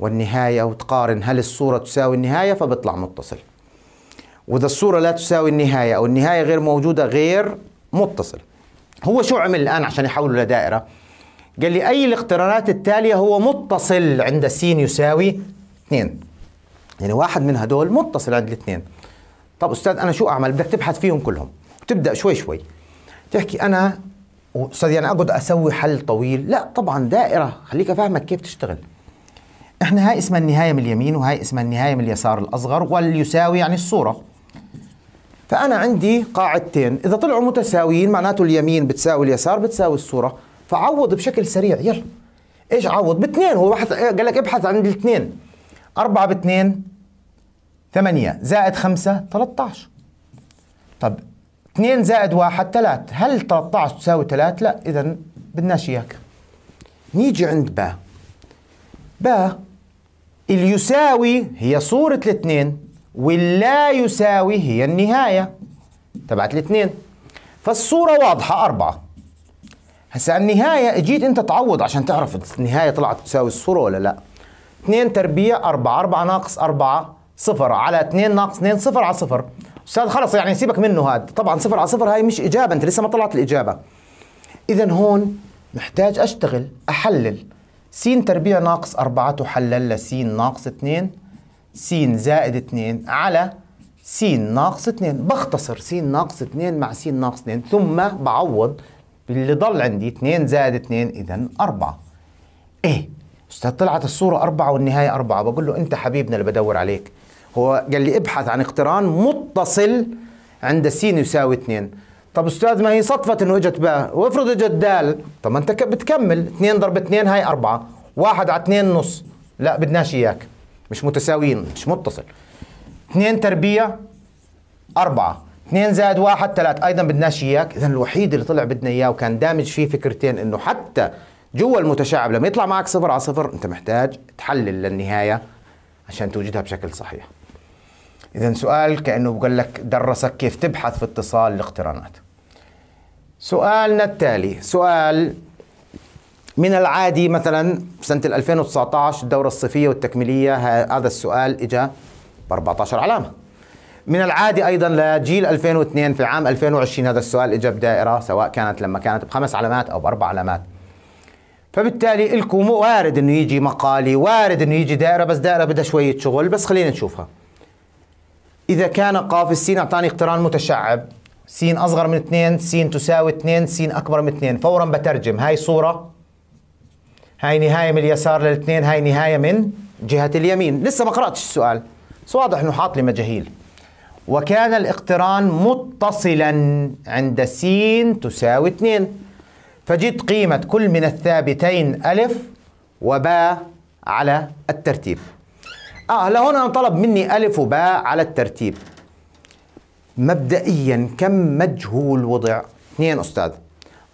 والنهايه وتقارن هل الصوره تساوي النهايه فبيطلع متصل واذا الصوره لا تساوي النهايه او النهايه غير موجوده غير متصل هو شو عمل الان عشان يحوله لدائره قال لي اي الاقترانات التاليه هو متصل عند س يساوي 2 يعني واحد من هدول متصل عند الاثنين طب استاذ انا شو اعمل بدك تبحث فيهم كلهم تبدا شوي شوي تحكي انا استاذ يعني اقعد اسوي حل طويل لا طبعا دائره خليك افهمك كيف تشتغل احنا هاي اسمها النهايه من اليمين وهاي اسمها النهايه من اليسار الاصغر واليساوي يعني الصوره فانا عندي قاعدتين اذا طلعوا متساويين معناته اليمين بتساوي اليسار بتساوي الصوره فعوض بشكل سريع يلا ايش عوض باثنين هو بحث قال لك ابحث عن الاثنين أربعة باثنين 8 زائد 5 13 طب 2 زائد 1 3 هل 13 تساوي 3 لا اذا بدناش اياك نيجي عند با با اللي يساوي هي صورة الاثنين واللا يساوي هي النهاية تبعت الاثنين فالصورة واضحة أربعة هسا النهاية اجيت أنت تعوض عشان تعرف النهاية طلعت تساوي الصورة ولا لا 2 تربيع 4 4 ناقص 4 صفر على 2 ناقص 2 صفر على صفر استاذ خلص يعني سيبك منه هذا طبعا صفر على صفر هاي مش اجابه انت لسه ما طلعت الاجابه اذا هون محتاج اشتغل احلل س تربيع ناقص 4 تحلل لس ناقص 2 س زائد 2 على س ناقص 2 بختصر س ناقص 2 مع س ناقص 2 ثم بعوض اللي ضل عندي 2 زائد 2 اذا 4 ايه استاذ طلعت الصوره 4 والنهايه 4 بقول له انت حبيبنا اللي بدور عليك هو قال لي ابحث عن اقتران متصل عند السين يساوي 2 طب استاذ ما هي صدفة انه اجت باء وافرض اجت دال طب ما انت بتكمل 2 ضرب 2 هاي 4 1 على 2 نص لا بدناش اياك مش متساويين مش متصل 2 تربيع 4 2 زائد 1 3 ايضا بدناش اياك اذا الوحيد اللي طلع بدنا اياه وكان دامج فيه فكرتين انه حتى جوا المتشعب لما يطلع معك صفر على صفر انت محتاج تحلل للنهايه عشان توجدها بشكل صحيح اذا سؤال كانه بقول لك درسك كيف تبحث في اتصال الاقترانات سؤالنا التالي سؤال من العادي مثلا سنة 2019 الدورة الصيفية والتكميلية هذا السؤال إجا ب 14 علامة من العادي أيضا لجيل 2002 في عام 2020 هذا السؤال إجا بدائرة سواء كانت لما كانت بخمس علامات أو بأربع علامات فبالتالي لكم وارد انه يجي مقالي وارد انه يجي دائره بس دائره بدها شويه شغل بس خلينا نشوفها إذا كان قاف السين أعطاني اقتران متشعب س أصغر من اثنين س تساوي اثنين س أكبر من اثنين فورا بترجم هاي صورة هاي نهاية من اليسار للاثنين هاي نهاية من جهة اليمين لسه ما قرأتش السؤال بس واضح إنه حاط لي مجاهيل وكان الاقتران متصلا عند س تساوي اثنين فجد قيمة كل من الثابتين ألف وباء على الترتيب اه لهنا طلب مني الف وباء على الترتيب مبدئيا كم مجهول وضع اثنين استاذ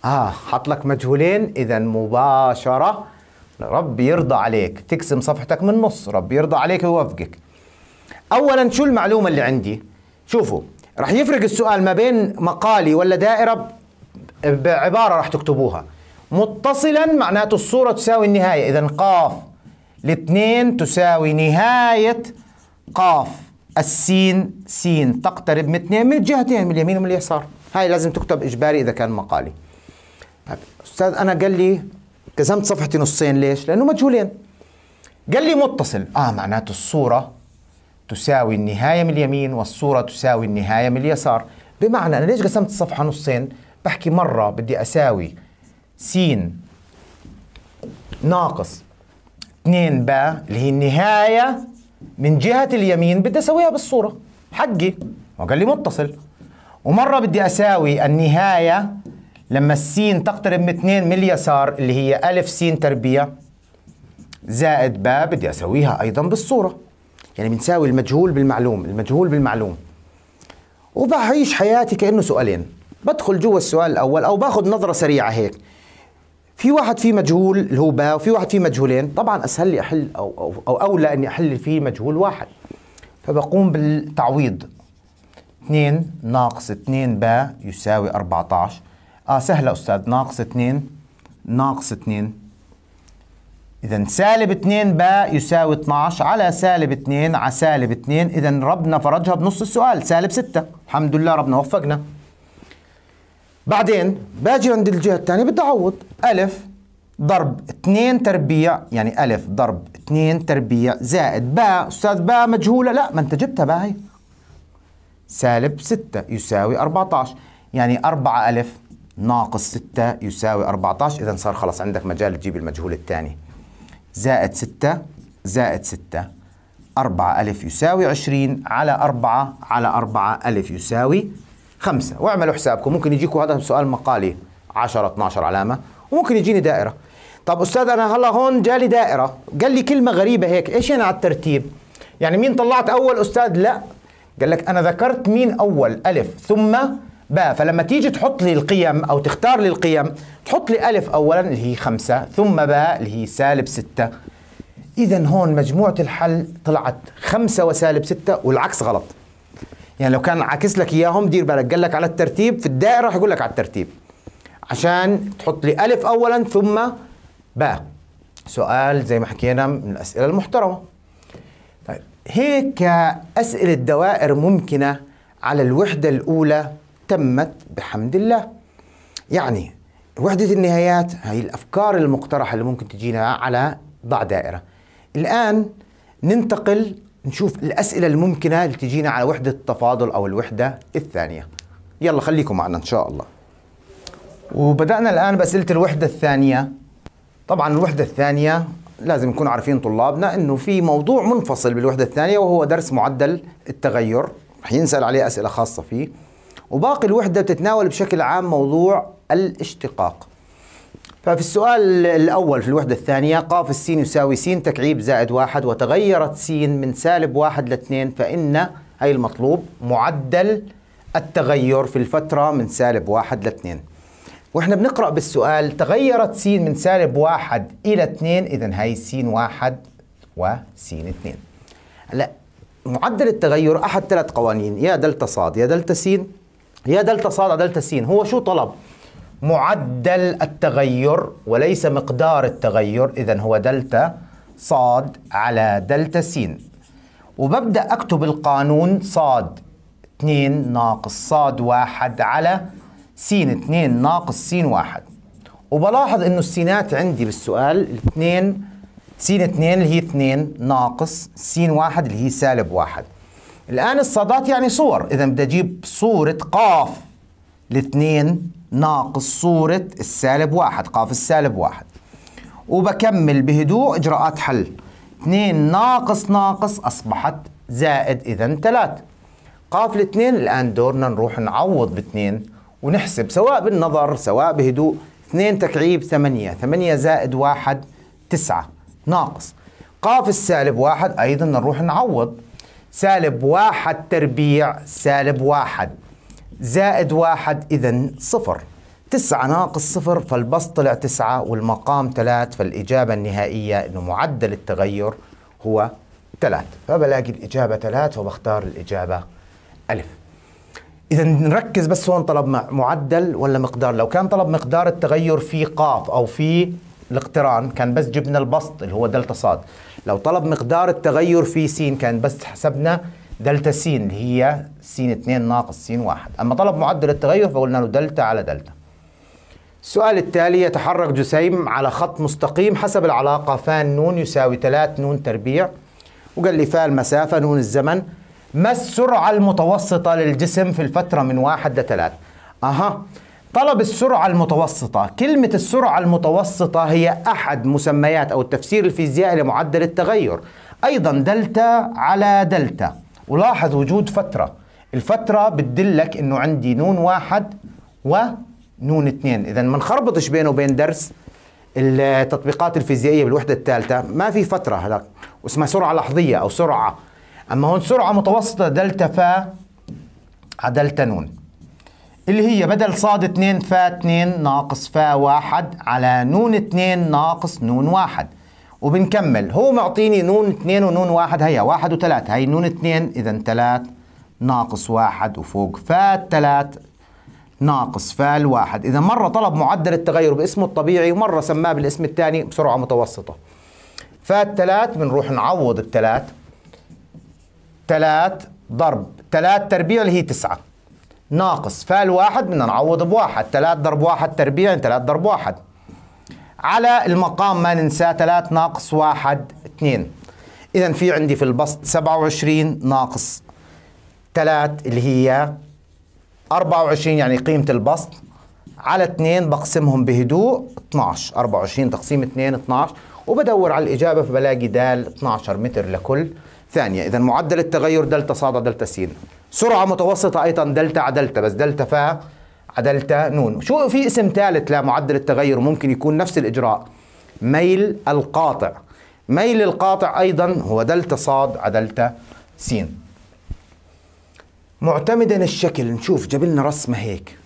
اه حط لك مجهولين اذا مباشره رب يرضى عليك تقسم صفحتك من النص رب يرضى عليك ويوفقك اولا شو المعلومه اللي عندي شوفوا راح يفرق السؤال ما بين مقالي ولا دائره بعباره راح تكتبوها متصلا معناته الصوره تساوي النهايه اذا قاف الاثنين تساوي نهاية قاف السين سين تقترب من اثنين من الجهتين من اليمين ومن اليسار هاي لازم تكتب إجباري إذا كان مقالي طيب، أستاذ أنا قال لي قسمت صفحتي نصين ليش؟ لأنه مجهولين قال لي متصل آه معناته الصورة تساوي النهاية من اليمين والصورة تساوي النهاية من اليسار بمعنى أنا ليش قسمت الصفحة نصين؟ بحكي مرة بدي أساوي سين ناقص 2 باء اللي هي النهاية من جهة اليمين بدي أسويها بالصورة حقي وقال لي متصل ومرة بدي أساوي النهاية لما السين تقترب من 2 من اليسار اللي هي ألف سين تربية زائد باء بدي أسويها أيضا بالصورة يعني بنساوي المجهول بالمعلوم المجهول بالمعلوم وبعيش حياتي كأنه سؤالين بدخل جوا السؤال الأول أو باخذ نظرة سريعة هيك في واحد فيه مجهول اللي هو با وفي واحد فيه مجهولين طبعا اسهل لي احل او او, أو اولى اني احل فيه مجهول واحد فبقوم بالتعويض 2 ناقص 2 با يساوي 14 اه سهله استاذ ناقص 2 ناقص 2 إذا سالب 2 با يساوي 12 على سالب 2 على سالب 2 إذا ربنا فرجها بنص السؤال سالب 6 الحمد لله ربنا وفقنا بعدين باجي عند الجهة الثانية بدي أعوض ألف ضرب 2 تربيع يعني ألف ضرب 2 تربيع زائد باء أستاذ باء مجهولة لا ما أنت جبتها باء هي سالب 6 يساوي 14 يعني أربعة ألف ناقص 6 يساوي 14 إذا صار خلاص عندك مجال تجيب المجهول الثاني زائد 6 زائد 6 أربعة ألف يساوي 20 على 4 على أربعة ألف يساوي 5 واعملوا حسابكم ممكن يجيكم هذا السؤال مقالي 10 12 علامة وممكن يجيني دائره طب استاذ انا هلا هون جالي دائره قال لي كلمه غريبه هيك ايش انا يعني على الترتيب يعني مين طلعت اول استاذ لا قال لك انا ذكرت مين اول الف ثم باء فلما تيجي تحط لي القيم او تختار لي القيم تحط لي الف اولا اللي هي خمسة ثم باء اللي هي سالب ستة اذا هون مجموعة الحل طلعت خمسة وسالب ستة والعكس غلط يعني لو كان عاكس لك اياهم دير بالك قال لك على الترتيب في الدائرة راح يقول لك على الترتيب عشان تحط لي ألف أولا ثم باء سؤال زي ما حكينا من الأسئلة المحترمة طيب هيك أسئلة دوائر ممكنة على الوحدة الأولى تمت بحمد الله يعني وحدة النهايات هي الأفكار المقترحة اللي ممكن تجينا على ضع دائرة الآن ننتقل نشوف الأسئلة الممكنة اللي تجينا على وحدة التفاضل أو الوحدة الثانية يلا خليكم معنا إن شاء الله وبدأنا الآن بأسئلة الوحدة الثانية طبعا الوحدة الثانية لازم نكون عارفين طلابنا أنه في موضوع منفصل بالوحدة الثانية وهو درس معدل التغير رح ينسأل عليه أسئلة خاصة فيه وباقي الوحدة بتتناول بشكل عام موضوع الاشتقاق ففي السؤال الأول في الوحدة الثانية قاف السين يساوي س تكعيب زائد واحد وتغيرت س من سالب واحد لاثنين فإن أي المطلوب معدل التغير في الفترة من سالب واحد لاثنين واحنا بنقرأ بالسؤال تغيرت س من سالب واحد إلى اثنين إذا هي س واحد وس اثنين هلا معدل التغير أحد ثلاث قوانين يا دلتا صاد يا دلتا س يا دلتا صاد على دلتا س هو شو طلب؟ معدل التغير وليس مقدار التغير إذا هو دلتا صاد على دلتا س وببدأ أكتب القانون صاد 2 ناقص صاد 1 على س 2 ناقص س 1 وبلاحظ انه السينات عندي بالسؤال 2 س 2 اللي هي 2 ناقص س 1 اللي هي سالب 1 الان الصادات يعني صور اذا بدي اجيب صورة قاف الاثنين ناقص صورة السالب 1 قاف السالب 1 وبكمل بهدوء إجراءات حل 2 ناقص ناقص أصبحت زائد إذا 3 قاف الاثنين الآن دورنا نروح نعوض باثنين ونحسب سواء بالنظر سواء بهدوء 2 تكعيب 8 8 زائد 1 9 ناقص قاف السالب 1 أيضا نروح نعوض سالب 1 تربيع سالب 1 زائد 1 إذا صفر 9 ناقص صفر فالبسط طلع 9 والمقام 3 فالإجابة النهائية أنه معدل التغير هو 3 فبلاقي الإجابة 3 وبختار الإجابة ألف اذا نركز بس هون طلب معدل ولا مقدار لو كان طلب مقدار التغير في قاف او في الاقتران كان بس جبنا البسط اللي هو دلتا صاد لو طلب مقدار التغير في س كان بس حسبنا دلتا س اللي هي س 2 ناقص س 1 اما طلب معدل التغير فقلنا له دلتا على دلتا السؤال التالي يتحرك جسيم على خط مستقيم حسب العلاقة فان نون يساوي 3 نون تربيع وقال لي فا المسافة نون الزمن ما السرعة المتوسطة للجسم في الفترة من واحد لثلاث أها طلب السرعة المتوسطة كلمة السرعة المتوسطة هي أحد مسميات أو التفسير الفيزيائي لمعدل التغير أيضا دلتا على دلتا ولاحظ وجود فترة الفترة بتدلك أنه عندي نون واحد ونون اثنين إذا ما نخربطش بينه وبين درس التطبيقات الفيزيائية بالوحدة الثالثة ما في فترة هذاك واسمها سرعة لحظية أو سرعة اما هون سرعه متوسطه دلتا فا على دلتا نون اللي هي بدل صاد 2 فا 2 ناقص فا 1 على نون 2 ناقص نون 1 وبنكمل هو معطيني نون 2 ونون 1 هي 1 و3 هي نون 2 اذا 3 ناقص 1 وفوق فا 3 ناقص فا الواحد إذا مرة طلب معدل التغير باسمه الطبيعي ومرة سماه بالاسم الثاني بسرعة متوسطة فا 3 بنروح نعوض الثلاث 3 ضرب 3 تربيع اللي هي 9 ناقص فال فالواحد بدنا نعوض بواحد 3 ضرب 1 تربيع يعني 3 ضرب 1 على المقام ما ننساه 3 ناقص 1 2 إذا في عندي في البسط 27 ناقص 3 اللي هي 24 يعني قيمة البسط على 2 بقسمهم بهدوء 12 24 تقسيم 2 12 وبدور على الإجابة فبلاقي دال 12 متر لكل ثانية إذا معدل التغير دلتا صاد دلتا س سرعة متوسطة أيضا دلتا عدلتا دلتا بس دلتا فا عدلتا دلتا نون شو في اسم ثالث لمعدل التغير ممكن يكون نفس الإجراء ميل القاطع ميل القاطع أيضا هو دلتا صاد عدلتا دلتا س معتمدا الشكل نشوف جاب لنا رسمة هيك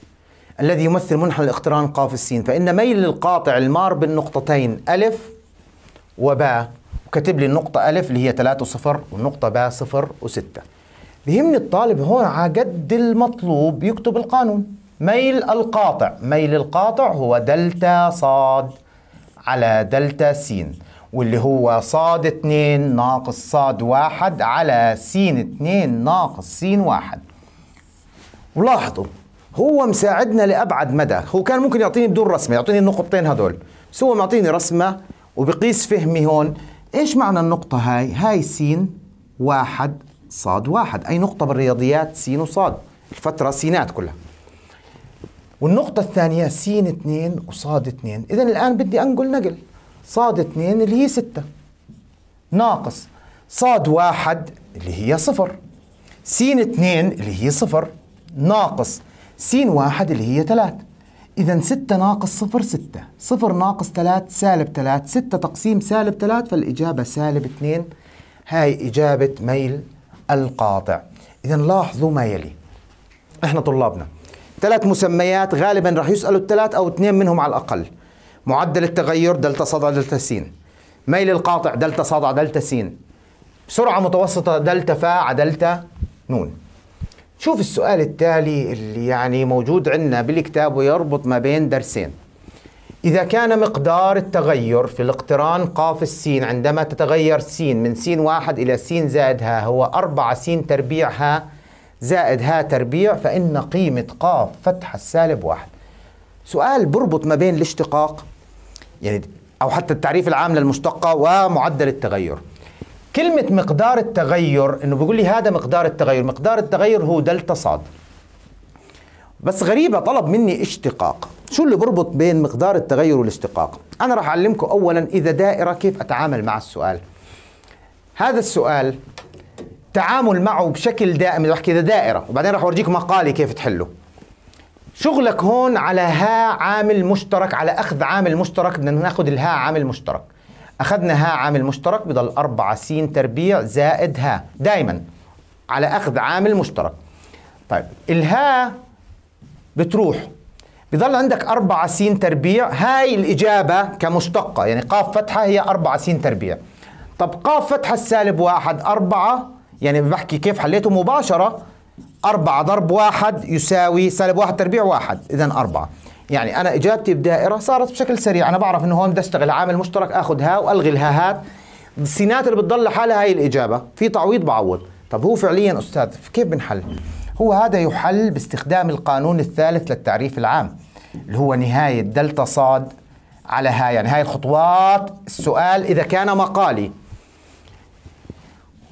الذي يمثل منحنى الاقتران قاف السين فإن ميل القاطع المار بالنقطتين ألف وباء وكاتب لي النقطة ألف اللي هي 3 صفر والنقطة باء صفر وستة بيهمني الطالب هون على قد المطلوب يكتب القانون ميل القاطع ميل القاطع هو دلتا صاد على دلتا س واللي هو صاد 2 ناقص صاد 1 على س 2 ناقص س 1 ولاحظوا هو مساعدنا لأبعد مدى هو كان ممكن يعطيني بدون رسمة يعطيني النقطتين هذول بس هو معطيني رسمة وبقيس فهمي هون إيش معنى النقطة هاي؟ هاي سين واحد صاد واحد أي نقطة بالرياضيات سين وصاد الفترة سينات كلها والنقطة الثانية سين اثنين وصاد اثنين إذا الآن بدي أنقل نقل صاد اثنين اللي هي ستة ناقص صاد واحد اللي هي صفر سين اثنين اللي هي صفر ناقص سين واحد اللي هي ثلاث إذا 6 ناقص 0 6 0 ناقص 3 سالب 3 6 تقسيم سالب 3 فالإجابة سالب 2 هاي إجابة ميل القاطع إذا لاحظوا ما يلي إحنا طلابنا ثلاث مسميات غالبا راح يسألوا الثلاث أو اثنين منهم على الأقل معدل التغير دلتا صدع دلتا س ميل القاطع دلتا صدع دلتا س سرعة متوسطة دلتا فا دلتا نون شوف السؤال التالي اللي يعني موجود عندنا بالكتاب ويربط ما بين درسين إذا كان مقدار التغير في الاقتران قاف السين عندما تتغير سين من سين واحد إلى سين زائد ها هو أربعة سين تربيع ها زائد ها تربيع فإن قيمة قاف فتح السالب واحد سؤال بربط ما بين الاشتقاق يعني أو حتى التعريف العام للمشتقة ومعدل التغير كلمة مقدار التغير انه بيقول لي هذا مقدار التغير مقدار التغير هو دلتا صاد بس غريبة طلب مني اشتقاق شو اللي بربط بين مقدار التغير والاشتقاق أنا راح أعلمكم أولا إذا دائرة كيف أتعامل مع السؤال هذا السؤال تعامل معه بشكل دائم بحكي إذا دائرة وبعدين راح أورجيك مقالي كيف تحله شغلك هون على ها عامل مشترك على أخذ عامل مشترك بدنا ناخذ الها عامل مشترك أخذنا ها عامل مشترك بضل 4 س تربيع زائد ها دائما على أخذ عامل مشترك طيب الها بتروح بضل عندك 4 س تربيع هاي الإجابة كمشتقة يعني قاف فتحة هي 4 س تربيع طب قاف فتحة السالب واحد أربعة يعني بحكي كيف حليته مباشرة أربعة ضرب واحد يساوي سالب واحد تربيع واحد إذا أربعة يعني انا اجابتي بدائره صارت بشكل سريع انا بعرف انه هون بدي اشتغل عامل مشترك اخذ ها والغي الهاهات السينات اللي بتضل لحالها هاي الاجابه في تعويض بعوض طب هو فعليا استاذ كيف بنحل هو هذا يحل باستخدام القانون الثالث للتعريف العام اللي هو نهايه دلتا صاد على ها يعني هاي الخطوات السؤال اذا كان مقالي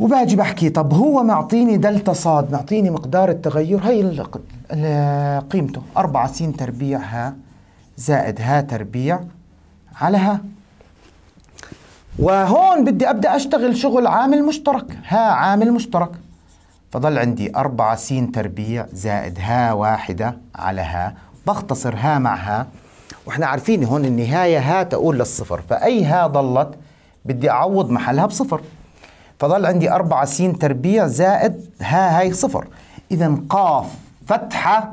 وباجي بحكي طب هو معطيني دلتا صاد معطيني مقدار التغير هي قيمته 4 س تربيع ها زائد ها تربيع على ها وهون بدي ابدا اشتغل شغل عامل مشترك ها عامل مشترك فضل عندي 4 س تربيع زائد ها واحدة على ها بختصر ها مع ها واحنا عارفين هون النهاية ها تقول للصفر فأي ها ضلت بدي أعوض محلها بصفر فظل عندي أربعة سين تربيع زائد ها هاي صفر إذا قاف فتحة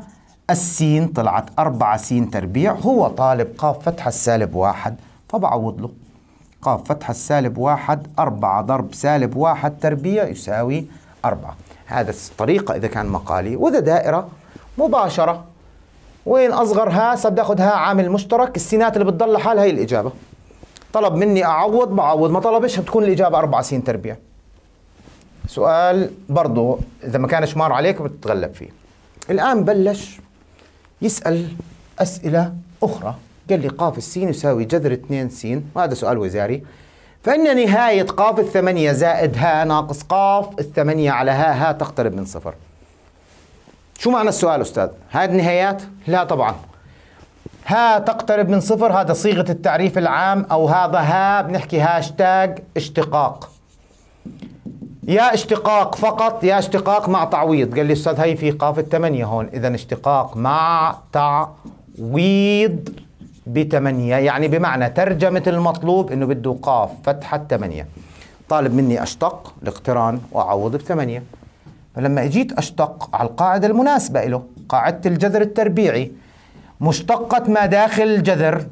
السين طلعت أربعة سين تربيع هو طالب قاف فتحة السالب واحد فبعوض له قاف فتحة السالب واحد أربعة ضرب سالب واحد تربيع يساوي أربعة هذا الطريقة إذا كان مقالي وإذا دائرة مباشرة وين أصغر ها بدي أخذ ها عامل مشترك السينات اللي بتضل لحالها هي الإجابة طلب مني أعوض بعوض ما طلبش بتكون الإجابة أربعة سين تربيع سؤال برضه اذا ما كانش مار عليك بتتغلب فيه الان بلش يسال اسئله اخرى قال لي قاف السين يساوي جذر 2 سين وهذا سؤال وزاري فإن نهاية قاف الثمانية زائد ها ناقص قاف الثمانية على ها ها تقترب من صفر شو معنى السؤال أستاذ؟ هذه النهايات؟ لا طبعا ها تقترب من صفر هذا صيغة التعريف العام أو هذا ها بنحكي هاشتاج اشتقاق يا اشتقاق فقط يا اشتقاق مع تعويض قال لي استاذ هي في قاف الثمانية هون اذا اشتقاق مع تعويض بثمانية يعني بمعنى ترجمة المطلوب انه بده قاف فتحة ثمانية طالب مني اشتق الاقتران واعوض بثمانية فلما اجيت اشتق على القاعدة المناسبة له قاعدة الجذر التربيعي مشتقة ما داخل الجذر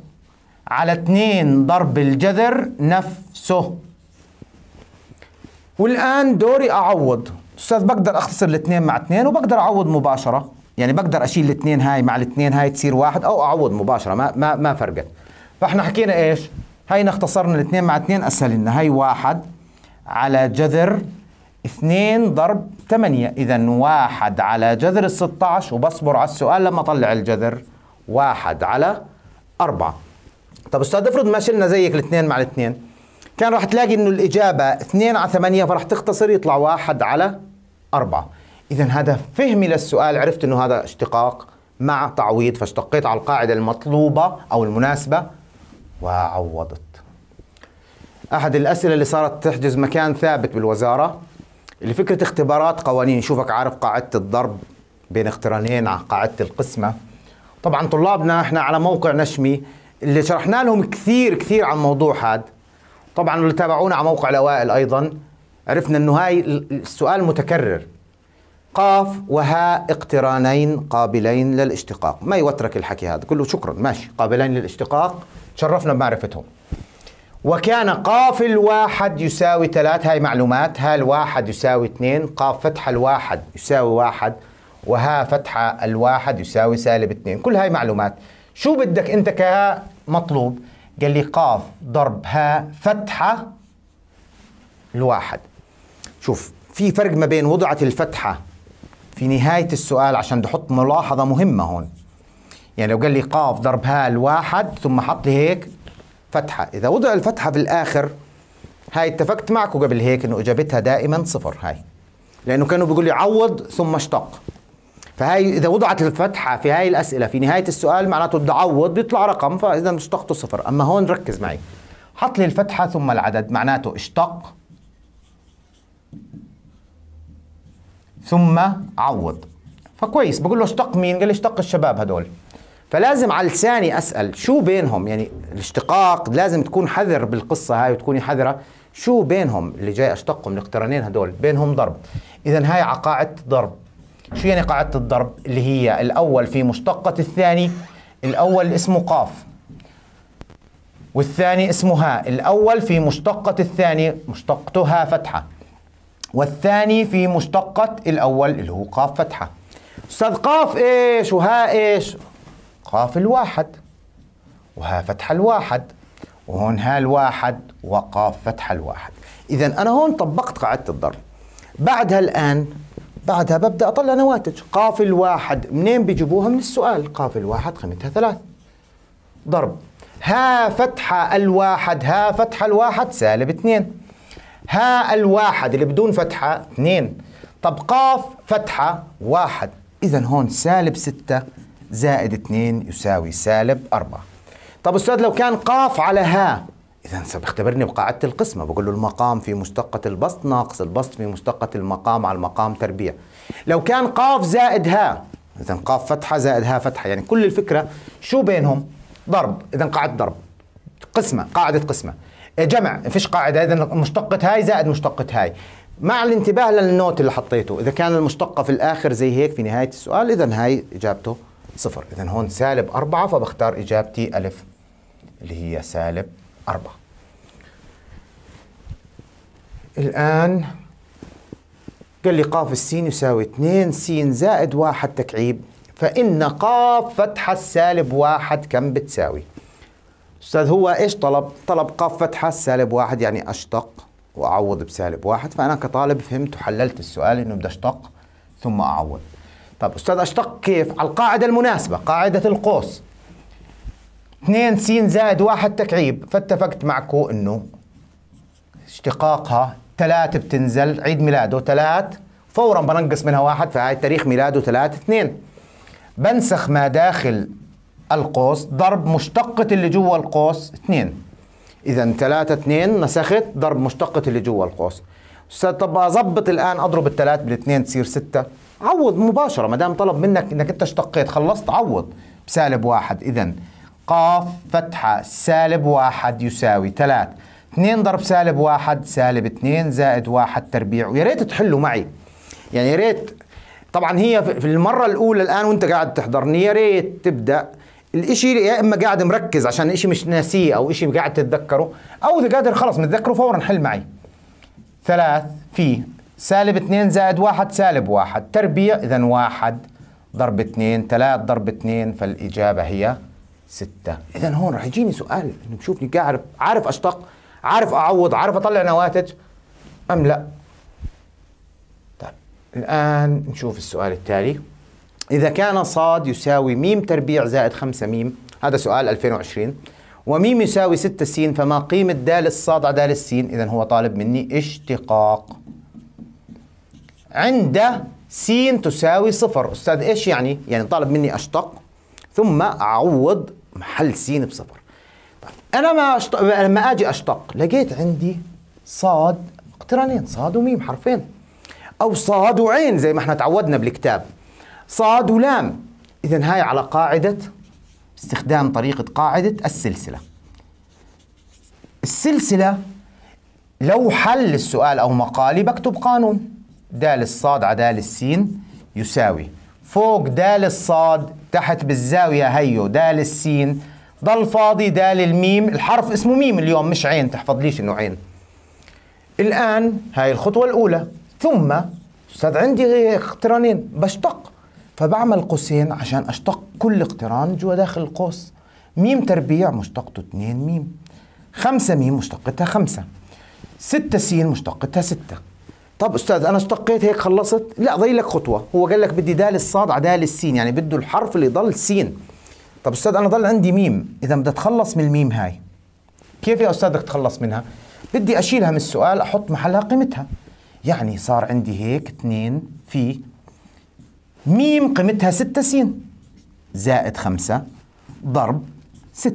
على اثنين ضرب الجذر نفسه والان دوري اعوض استاذ بقدر اختصر الاثنين مع اثنين وبقدر اعوض مباشره يعني بقدر اشيل الاثنين هاي مع الاثنين هاي تصير واحد او اعوض مباشره ما ما ما فرقت فاحنا حكينا ايش هينا اختصرنا الاثنين مع اثنين اسهل لنا هي واحد على جذر اثنين ضرب ثمانية اذا واحد على جذر ال 16 وبصبر على السؤال لما اطلع الجذر واحد على اربعة طب استاذ افرض ما شلنا زيك الاثنين مع الاثنين كان راح تلاقي انه الاجابه 2 على 8 فراح تختصر يطلع 1 على 4 اذا هذا فهمي للسؤال عرفت انه هذا اشتقاق مع تعويض فاشتقيت على القاعده المطلوبه او المناسبه وعوضت احد الاسئله اللي صارت تحجز مكان ثابت بالوزاره اللي فكره اختبارات قوانين شوفك عارف قاعده الضرب بين اقترانين على قاعده القسمه طبعا طلابنا احنا على موقع نشمي اللي شرحنا لهم كثير كثير عن الموضوع هذا طبعا اللي تابعونا على موقع الاوائل ايضا عرفنا انه هاي السؤال متكرر قاف وهاء اقترانين قابلين للاشتقاق ما يوترك الحكي هذا كله شكرا ماشي قابلين للاشتقاق تشرفنا بمعرفتهم وكان قاف الواحد يساوي ثلاث هاي معلومات ها الواحد يساوي اثنين قاف فتح الواحد يساوي واحد وها فتح الواحد يساوي سالب اثنين كل هاي معلومات شو بدك انت كمطلوب قال لي قاف ضرب ها فتحة الواحد شوف في فرق ما بين وضعت الفتحة في نهاية السؤال عشان تحط ملاحظة مهمة هون يعني لو قال لي قاف ضرب ها الواحد ثم حط لي هيك فتحة إذا وضع الفتحة في الآخر هاي اتفقت معكم قبل هيك إنه إجابتها دائما صفر هاي لأنه كانوا بيقول لي عوض ثم اشتق فهي اذا وضعت الفتحه في هاي الاسئله في نهايه السؤال معناته بدي اعوض بيطلع رقم فاذا مشتقته صفر اما هون ركز معي حط لي الفتحه ثم العدد معناته اشتق ثم عوض فكويس بقول له اشتق مين قال لي اشتق الشباب هدول فلازم على لساني اسال شو بينهم يعني الاشتقاق لازم تكون حذر بالقصه هاي وتكوني حذره شو بينهم اللي جاي اشتقهم الاقترانين هدول بينهم ضرب اذا هاي عقاعه ضرب شو يعني قاعدة الضرب اللي هي الأول في مشتقة الثاني الأول اسمه قاف والثاني اسمه هاء الأول في مشتقة الثاني مشتقتها فتحة والثاني في مشتقة الأول اللي هو قاف فتحة أستاذ قاف إيش وهاء إيش قاف الواحد وها فتحة الواحد وهون ها الواحد وقاف فتحة الواحد إذا أنا هون طبقت قاعدة الضرب بعدها الآن بعدها ببدا اطلع نواتج قاف الواحد منين بيجيبوها من السؤال قاف الواحد قيمتها ثلاث ضرب ها فتحة الواحد ها فتحة الواحد سالب اثنين ها الواحد اللي بدون فتحة اثنين طب قاف فتحة واحد إذا هون سالب ستة زائد اثنين يساوي سالب أربعة طب أستاذ لو كان قاف على ها اذا بيختبرني بقاعده القسمه بقول له المقام في مشتقه البسط ناقص البسط في مشتقه المقام على المقام تربيع لو كان قاف زائد ها اذا قاف فتحه زائد ها فتحه يعني كل الفكره شو بينهم ضرب اذا قاعده ضرب قسمه قاعده قسمه إيه، جمع ما فيش قاعده اذا مشتقه هاي زائد مشتقه هاي مع الانتباه للنوت اللي حطيته اذا كان المشتقه في الاخر زي هيك في نهايه السؤال اذا هاي اجابته صفر اذا هون سالب أربعة فبختار اجابتي ألف اللي هي سالب أربعة الآن قال لي قاف السين يساوي 2 سين زائد واحد تكعيب فإن قاف فتحة سالب واحد كم بتساوي؟ أستاذ هو إيش طلب؟ طلب قاف فتحة سالب واحد يعني أشتق وأعوض بسالب واحد فأنا كطالب فهمت وحللت السؤال إنه بدي أشتق ثم أعوض طب أستاذ أشتق كيف؟ على القاعدة المناسبة قاعدة القوس 2 سين زائد واحد تكعيب فاتفقت معكم إنه اشتقاقها ثلاثة بتنزل عيد ميلاده ثلاث فورا بنقص منها واحد فهي تاريخ ميلاده ثلاث اثنين بنسخ ما داخل القوس ضرب مشتقة اللي جوا القوس اثنين إذا ثلاثة اثنين نسخت ضرب مشتقة اللي جوا القوس استاذ طب أظبط الآن أضرب الثلاث بالاثنين تصير ستة عوض مباشرة ما دام طلب منك إنك أنت اشتقيت خلصت عوض بسالب واحد إذا قاف فتحة سالب واحد يساوي ثلاث 2 ضرب سالب 1 سالب 2 زائد 1 تربيع ويا ريت تحلوا معي يعني يا ريت طبعا هي في المره الاولى الان وانت قاعد تحضرني يا ريت تبدا الاشي يا اما قاعد مركز عشان اشي مش ناسيه او اشي قاعد تتذكره او اذا قادر خلص متذكره فورا حل معي ثلاث في سالب 2 زائد 1 سالب 1 تربيع اذا 1 ضرب 2 3 ضرب 2 فالاجابه هي 6 اذا هون راح يجيني سؤال انه بشوفني قاعد عارف اشتق عارف اعوض عارف اطلع نواتج ام لا طيب الان نشوف السؤال التالي اذا كان صاد يساوي ميم تربيع زائد 5 ميم هذا سؤال 2020 وميم يساوي 6 س فما قيمة د الصاد على د السين إذا هو طالب مني اشتقاق عند س تساوي صفر أستاذ إيش يعني؟ يعني طالب مني أشتق ثم أعوض محل س بصفر انا ما أشط... لما اجي اشتق لقيت عندي صاد اقترانين صاد وميم حرفين او صاد وعين زي ما احنا تعودنا بالكتاب صاد ولام اذا هاي على قاعده استخدام طريقه قاعده السلسله السلسله لو حل السؤال او مقالي بكتب قانون دال الصاد على دال السين يساوي فوق دال الصاد تحت بالزاويه هيو دال السين ضل فاضي دال الميم الحرف اسمه ميم اليوم مش عين تحفظليش انه عين الان هاي الخطوه الاولى ثم استاذ عندي اقترانين بشتق فبعمل قوسين عشان اشتق كل اقتران جوا داخل القوس ميم تربيع مشتقته 2 ميم خمسة ميم مشتقتها خمسة ستة سين مشتقتها ستة طب استاذ انا اشتقيت هيك خلصت لا ضيلك خطوه هو قال لك بدي دال الصاد على دال السين يعني بده الحرف اللي ضل سين طب استاذ انا ضل عندي ميم اذا بدي اتخلص من الميم هاي كيف يا استاذ بدك تتخلص منها بدي اشيلها من السؤال احط محلها قيمتها يعني صار عندي هيك 2 في ميم قيمتها 6 س زائد 5 ضرب 6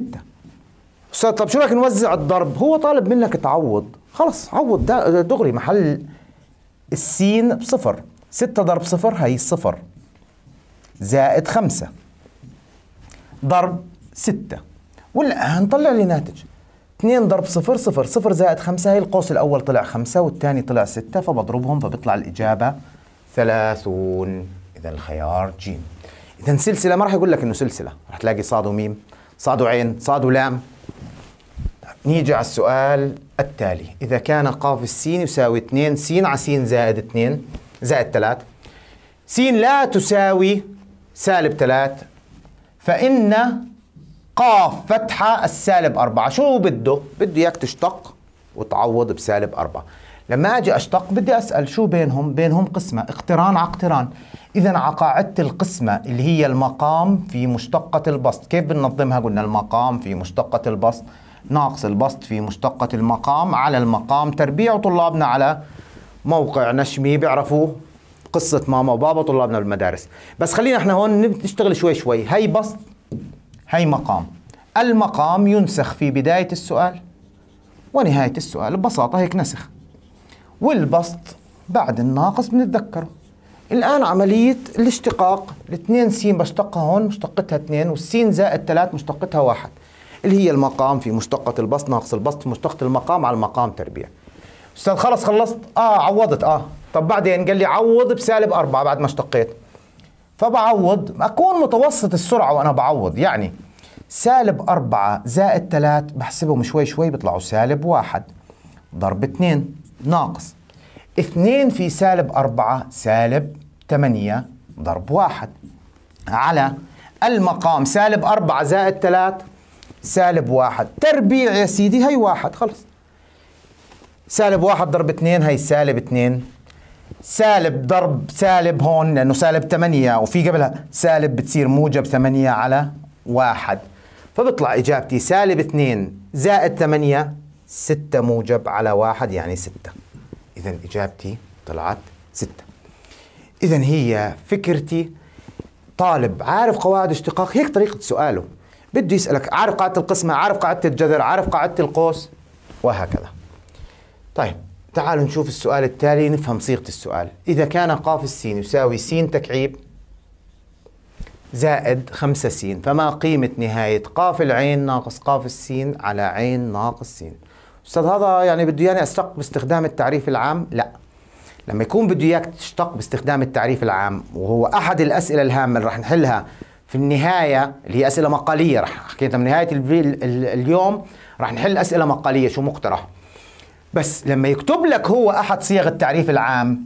استاذ طب شو رايك نوزع الضرب هو طالب منك تعوض خلص عوض دغري محل السين بصفر 6 ضرب صفر هي صفر زائد 5 ضرب 6 والان طلع لي ناتج 2 ضرب 0 0 0 زائد 5 هي القوس الاول طلع 5 والثاني طلع 6 فبضربهم فبيطلع الاجابه 30 اذا الخيار ج اذا سلسله ما راح يقول لك انه سلسله راح تلاقي صاد وميم صاد وعين صاد ولام نيجي على السؤال التالي إذا كان قاف السين يساوي 2 س على س زائد 2 زائد 3 س لا تساوي سالب 3 فإن قاف فتحة السالب أربعة شو بده؟ بده إياك تشتق وتعوض بسالب أربعة لما أجي أشتق بدي أسأل شو بينهم؟ بينهم قسمة اقتران عقتران إذا عقاعدة القسمة اللي هي المقام في مشتقة البسط كيف بننظمها؟ قلنا المقام في مشتقة البسط ناقص البسط في مشتقة المقام على المقام تربيع وطلابنا على موقع نشمي بيعرفوا قصه ماما وبابا طلابنا بالمدارس بس خلينا احنا هون نشتغل شوي شوي هي بسط هي مقام المقام ينسخ في بدايه السؤال ونهايه السؤال ببساطه هيك نسخ والبسط بعد الناقص بنتذكره الآن عملية الاشتقاق الاثنين سين بشتقها هون مشتقتها اثنين والسين زائد ثلاث مشتقتها واحد اللي هي المقام في مشتقة البسط ناقص البسط في مشتقة المقام على المقام تربيع استاذ خلص خلصت اه عوضت اه طب بعدين قال لي عوض بسالب أربعة بعد ما اشتقيت فبعوض أكون متوسط السرعة وأنا بعوض يعني سالب أربعة زائد ثلاث بحسبهم شوي شوي بيطلعوا سالب واحد ضرب اثنين ناقص اثنين في سالب أربعة سالب ثمانية ضرب واحد على المقام سالب أربعة زائد ثلاث سالب واحد تربيع يا سيدي هي واحد خلص سالب واحد ضرب اثنين هي سالب اثنين سالب ضرب سالب هون لأنه سالب ثمانية وفي قبلها سالب بتصير موجب ثمانية على واحد فبطلع إجابتي سالب اثنين زائد ثمانية ستة موجب على واحد يعني ستة إذا إجابتي طلعت ستة إذا هي فكرتي طالب عارف قواعد اشتقاق هيك طريقة سؤاله بده يسألك عارف قاعدة القسمة عارف قاعدة الجذر عارف قاعدة القوس وهكذا طيب تعالوا نشوف السؤال التالي نفهم صيغة السؤال إذا كان قاف السين يساوي س تكعيب زائد 5 سين فما قيمة نهاية قاف العين ناقص قاف السين على عين ناقص سين أستاذ هذا يعني بده إياني أشتق باستخدام التعريف العام؟ لا لما يكون بده إياك تشتق باستخدام التعريف العام وهو أحد الأسئلة الهامة اللي رح نحلها في النهاية اللي هي أسئلة مقالية رح حكيتها من نهاية اليوم رح نحل أسئلة مقالية شو مقترح بس لما يكتب لك هو أحد صيغ التعريف العام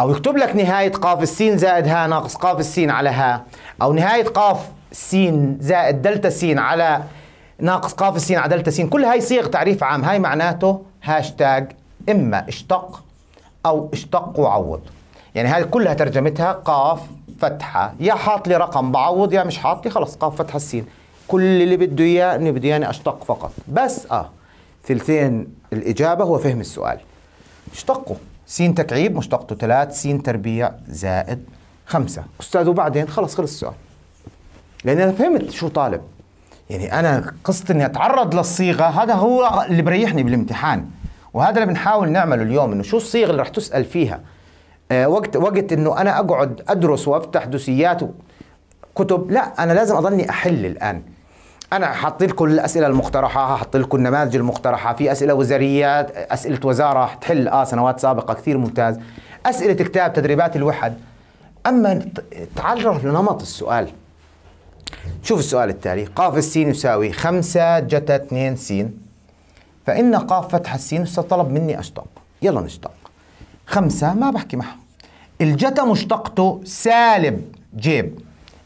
أو يكتب لك نهاية قاف السين زائد ها ناقص قاف السين على ها أو نهاية قاف سين زائد دلتا سين على ناقص قاف السين على دلتا سين كل هاي صيغ تعريف عام هاي معناته هاشتاج إما اشتق أو اشتق وعوض يعني هذه كلها ترجمتها قاف فتحة يا حاط لي رقم بعوض يا مش حاط لي خلص قاف فتحة السين كل اللي بده إياه إنه بده إياني أشتق فقط بس آه ثلثين الإجابة هو فهم السؤال اشتقوا س تكعيب مشتقته ثلاث س تربيع زائد خمسة أستاذ وبعدين خلص خلص السؤال لأن أنا فهمت شو طالب يعني أنا قصة إني أتعرض للصيغة هذا هو اللي بريحني بالامتحان وهذا اللي بنحاول نعمله اليوم إنه شو الصيغة اللي رح تسأل فيها آه وقت وقت إنه أنا أقعد أدرس وأفتح دوسيات كتب لا أنا لازم أضلني أحل الآن انا حاط لكم الاسئله المقترحه حاط لكم النماذج المقترحه في اسئله وزاريات اسئله وزاره تحل اه سنوات سابقه كثير ممتاز اسئله كتاب تدريبات الوحد اما تعرف لنمط السؤال شوف السؤال التالي قاف السين يساوي 5 جتا 2 سين فإن قاف فتح السين طلب مني أشتق يلا نشتق 5 ما بحكي معها الجتا مشتقته سالب جيب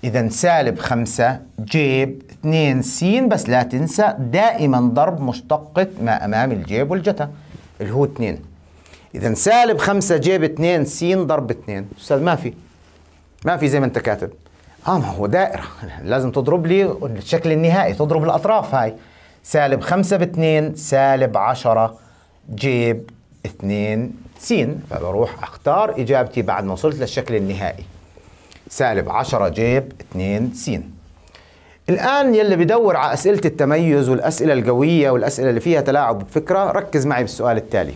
إذا سالب 5 جيب 2 س بس لا تنسى دائما ضرب مشتقة ما أمام الجيب والجتا اللي هو 2 إذا سالب 5 جيب 2 س ضرب 2 أستاذ ما في ما في زي ما أنت كاتب آه ما هو دائرة <laughs> لازم تضرب لي الشكل النهائي تضرب الأطراف هاي سالب 5 ب 2 سالب 10 جيب 2 س فبروح أختار إجابتي بعد ما وصلت للشكل النهائي سالب 10 جيب 2 س الآن يلي بدور على أسئلة التميز والأسئلة القوية والأسئلة اللي فيها تلاعب بفكرة ركز معي بالسؤال التالي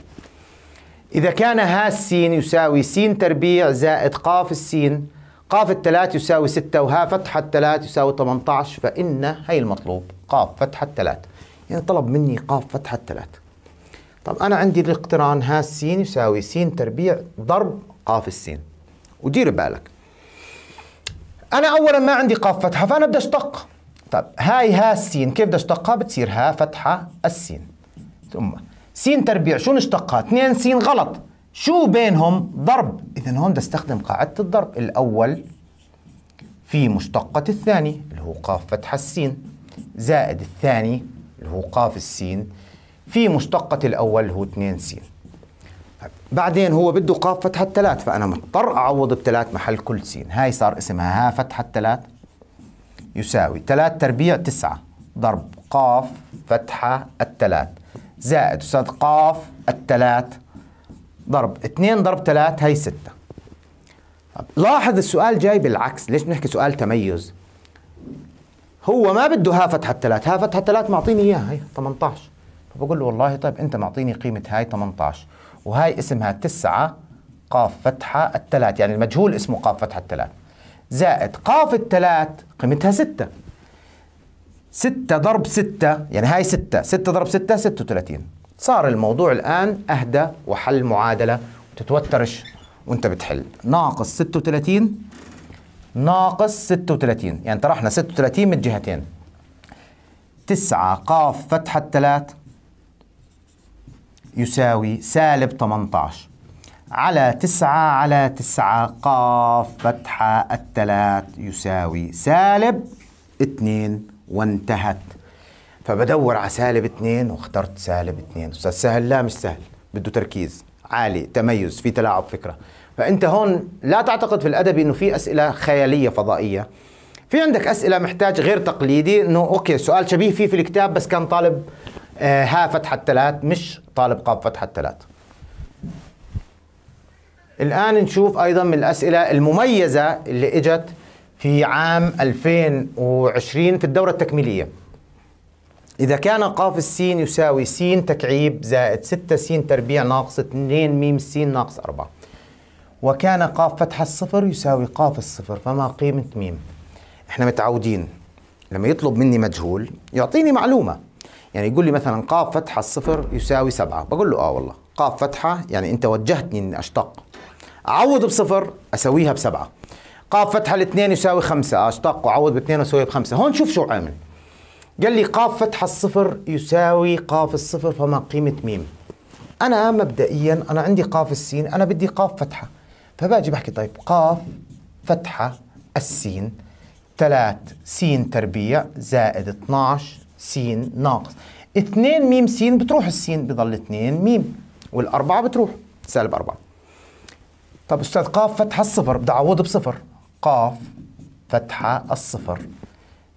إذا كان ها السين يساوي سين تربيع زائد قاف السين قاف الثلاث يساوي 6 وها فتحة الثلاث يساوي 18 فإن هي المطلوب قاف فتحة الثلاث يعني طلب مني قاف فتحة الثلاث طب أنا عندي الاقتران ها السين يساوي سين تربيع ضرب قاف السين ودير بالك أنا أولا ما عندي قاف فتحة فأنا بدي أشتق طب هاي ها السين كيف بدي اشتقها بتصير ها فتحة السين ثم سين تربيع شو نشتقها اثنين سين غلط شو بينهم ضرب اذا هون بدي استخدم قاعدة الضرب الاول في مشتقة الثاني اللي هو قاف فتحة السين زائد الثاني اللي هو قاف السين في مشتقة الأول اللي هو اثنين سين طيب، بعدين هو بده قاف فتحة ثلاث فأنا مضطر أعوض بثلاث محل كل سين هاي صار اسمها ها فتحة ثلاث يساوي 3 تربيع 9 ضرب قاف فتحة الثلاث زائد أستاذ قاف الثلاث ضرب 2 ضرب 3 هي 6 لاحظ السؤال جاي بالعكس ليش بنحكي سؤال تميز هو ما بده ها فتحة الثلاث ها فتحة الثلاث معطيني إياها هي 18 فبقول له والله طيب أنت معطيني قيمة هاي 18 وهاي اسمها 9 قاف فتحة الثلاث يعني المجهول اسمه قاف فتحة الثلاث زائد قاف الثلاث قيمتها 6 6 ضرب 6 يعني هاي 6 6 ضرب 6 36 صار الموضوع الآن أهدى وحل معادلة وتتوترش وانت بتحل ناقص 36 ناقص 36 يعني طرحنا 36 من جهتين 9 قاف فتحة 3 يساوي سالب 18 على تسعة على تسعة قاف فتحة التلات يساوي سالب اتنين وانتهت فبدور على سالب اتنين واخترت سالب اتنين أستاذ سهل لا مش سهل بده تركيز عالي تميز في تلاعب فكرة فأنت هون لا تعتقد في الأدبي أنه في أسئلة خيالية فضائية في عندك أسئلة محتاج غير تقليدي أنه أوكي سؤال شبيه فيه في الكتاب بس كان طالب آه، ها فتحة الثلاث مش طالب قاف فتحة الثلاث الآن نشوف أيضا من الأسئلة المميزة اللي إجت في عام 2020 في الدورة التكميلية إذا كان قاف السين يساوي سين تكعيب زائد 6 س تربيع ناقص 2 م سين ناقص 4 وكان قاف فتح الصفر يساوي قاف الصفر فما قيمة م احنا متعودين لما يطلب مني مجهول يعطيني معلومة يعني يقول لي مثلا قاف فتح الصفر يساوي سبعة بقول له آه والله قاف فتحة يعني أنت وجهتني أني أشتق عوض بصفر اسويها بسبعه قاف فتحه الاثنين يساوي خمسه اشتق وعوض باثنين اسويها بخمسه هون شوف شو عامل قال لي قاف فتحه الصفر يساوي قاف الصفر فما قيمه ميم انا مبدئيا انا عندي قاف السين انا بدي قاف فتحه فباجي بحكي طيب قاف فتحه السين 3 سين تربيع زائد 12 سين ناقص 2 م س بتروح السين بضل 2 م والاربعه بتروح سالب اربعه طب استاذ قاف فتحه الصفر بدي اعوض بصفر قاف فتحه الصفر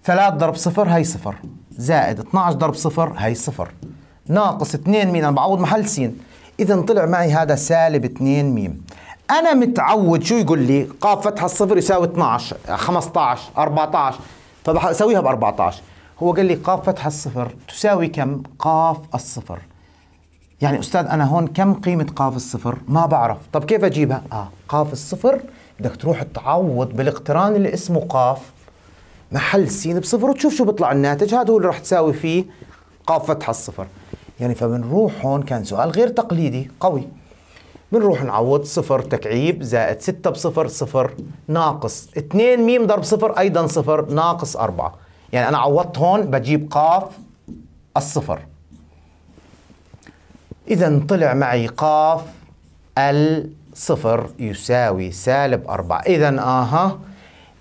3 ضرب صفر هي صفر زائد 12 ضرب صفر هي صفر ناقص 2 ميم انا بعوض محل س اذا طلع معي هذا سالب 2 ميم انا متعود شو يقول لي قاف فتحه الصفر يساوي 12 15 14 فبسويها ب 14 هو قال لي قاف فتحه الصفر تساوي كم قاف الصفر يعني أستاذ أنا هون كم قيمة قاف الصفر ما بعرف طب كيف أجيبها آه قاف الصفر بدك تروح تعوض بالاقتران اللي اسمه قاف محل سين بصفر وتشوف شو بيطلع الناتج هذا هو اللي راح تساوي فيه قاف فتحة الصفر يعني فبنروح هون كان سؤال غير تقليدي قوي بنروح نعوض صفر تكعيب زائد 6 بصفر صفر ناقص 2 ميم ضرب صفر أيضا صفر ناقص اربعة يعني أنا عوضت هون بجيب قاف الصفر إذا طلع معي قاف الصفر يساوي سالب أربعة إذا آها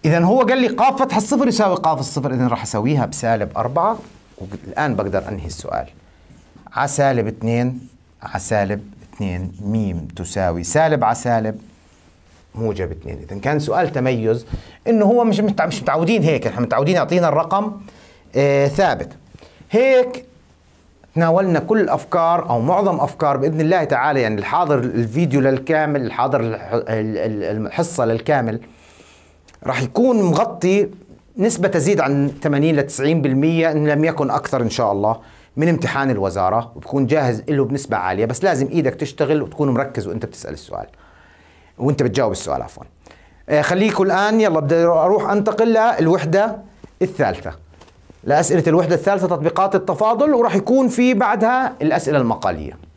إذا هو قال لي قاف فتح الصفر يساوي قاف الصفر إذا راح أسويها بسالب أربعة والآن بقدر أنهي السؤال ع سالب 2 ع سالب 2 ميم تساوي سالب ع سالب موجب 2 إذا كان سؤال تميز إنه هو مش مش متعودين هيك إحنا متعودين يعطينا الرقم آه ثابت هيك تناولنا كل الافكار او معظم افكار باذن الله تعالى يعني الحاضر الفيديو للكامل الحاضر الحصه للكامل راح يكون مغطي نسبة تزيد عن 80 ل 90% إن لم يكن أكثر إن شاء الله من امتحان الوزارة وبكون جاهز له بنسبة عالية بس لازم إيدك تشتغل وتكون مركز وأنت بتسأل السؤال وأنت بتجاوب السؤال عفوا آه، خليكم الآن يلا بدي أروح أنتقل للوحدة الثالثة لأسئلة الوحدة الثالثة تطبيقات التفاضل وراح يكون في بعدها الأسئلة المقالية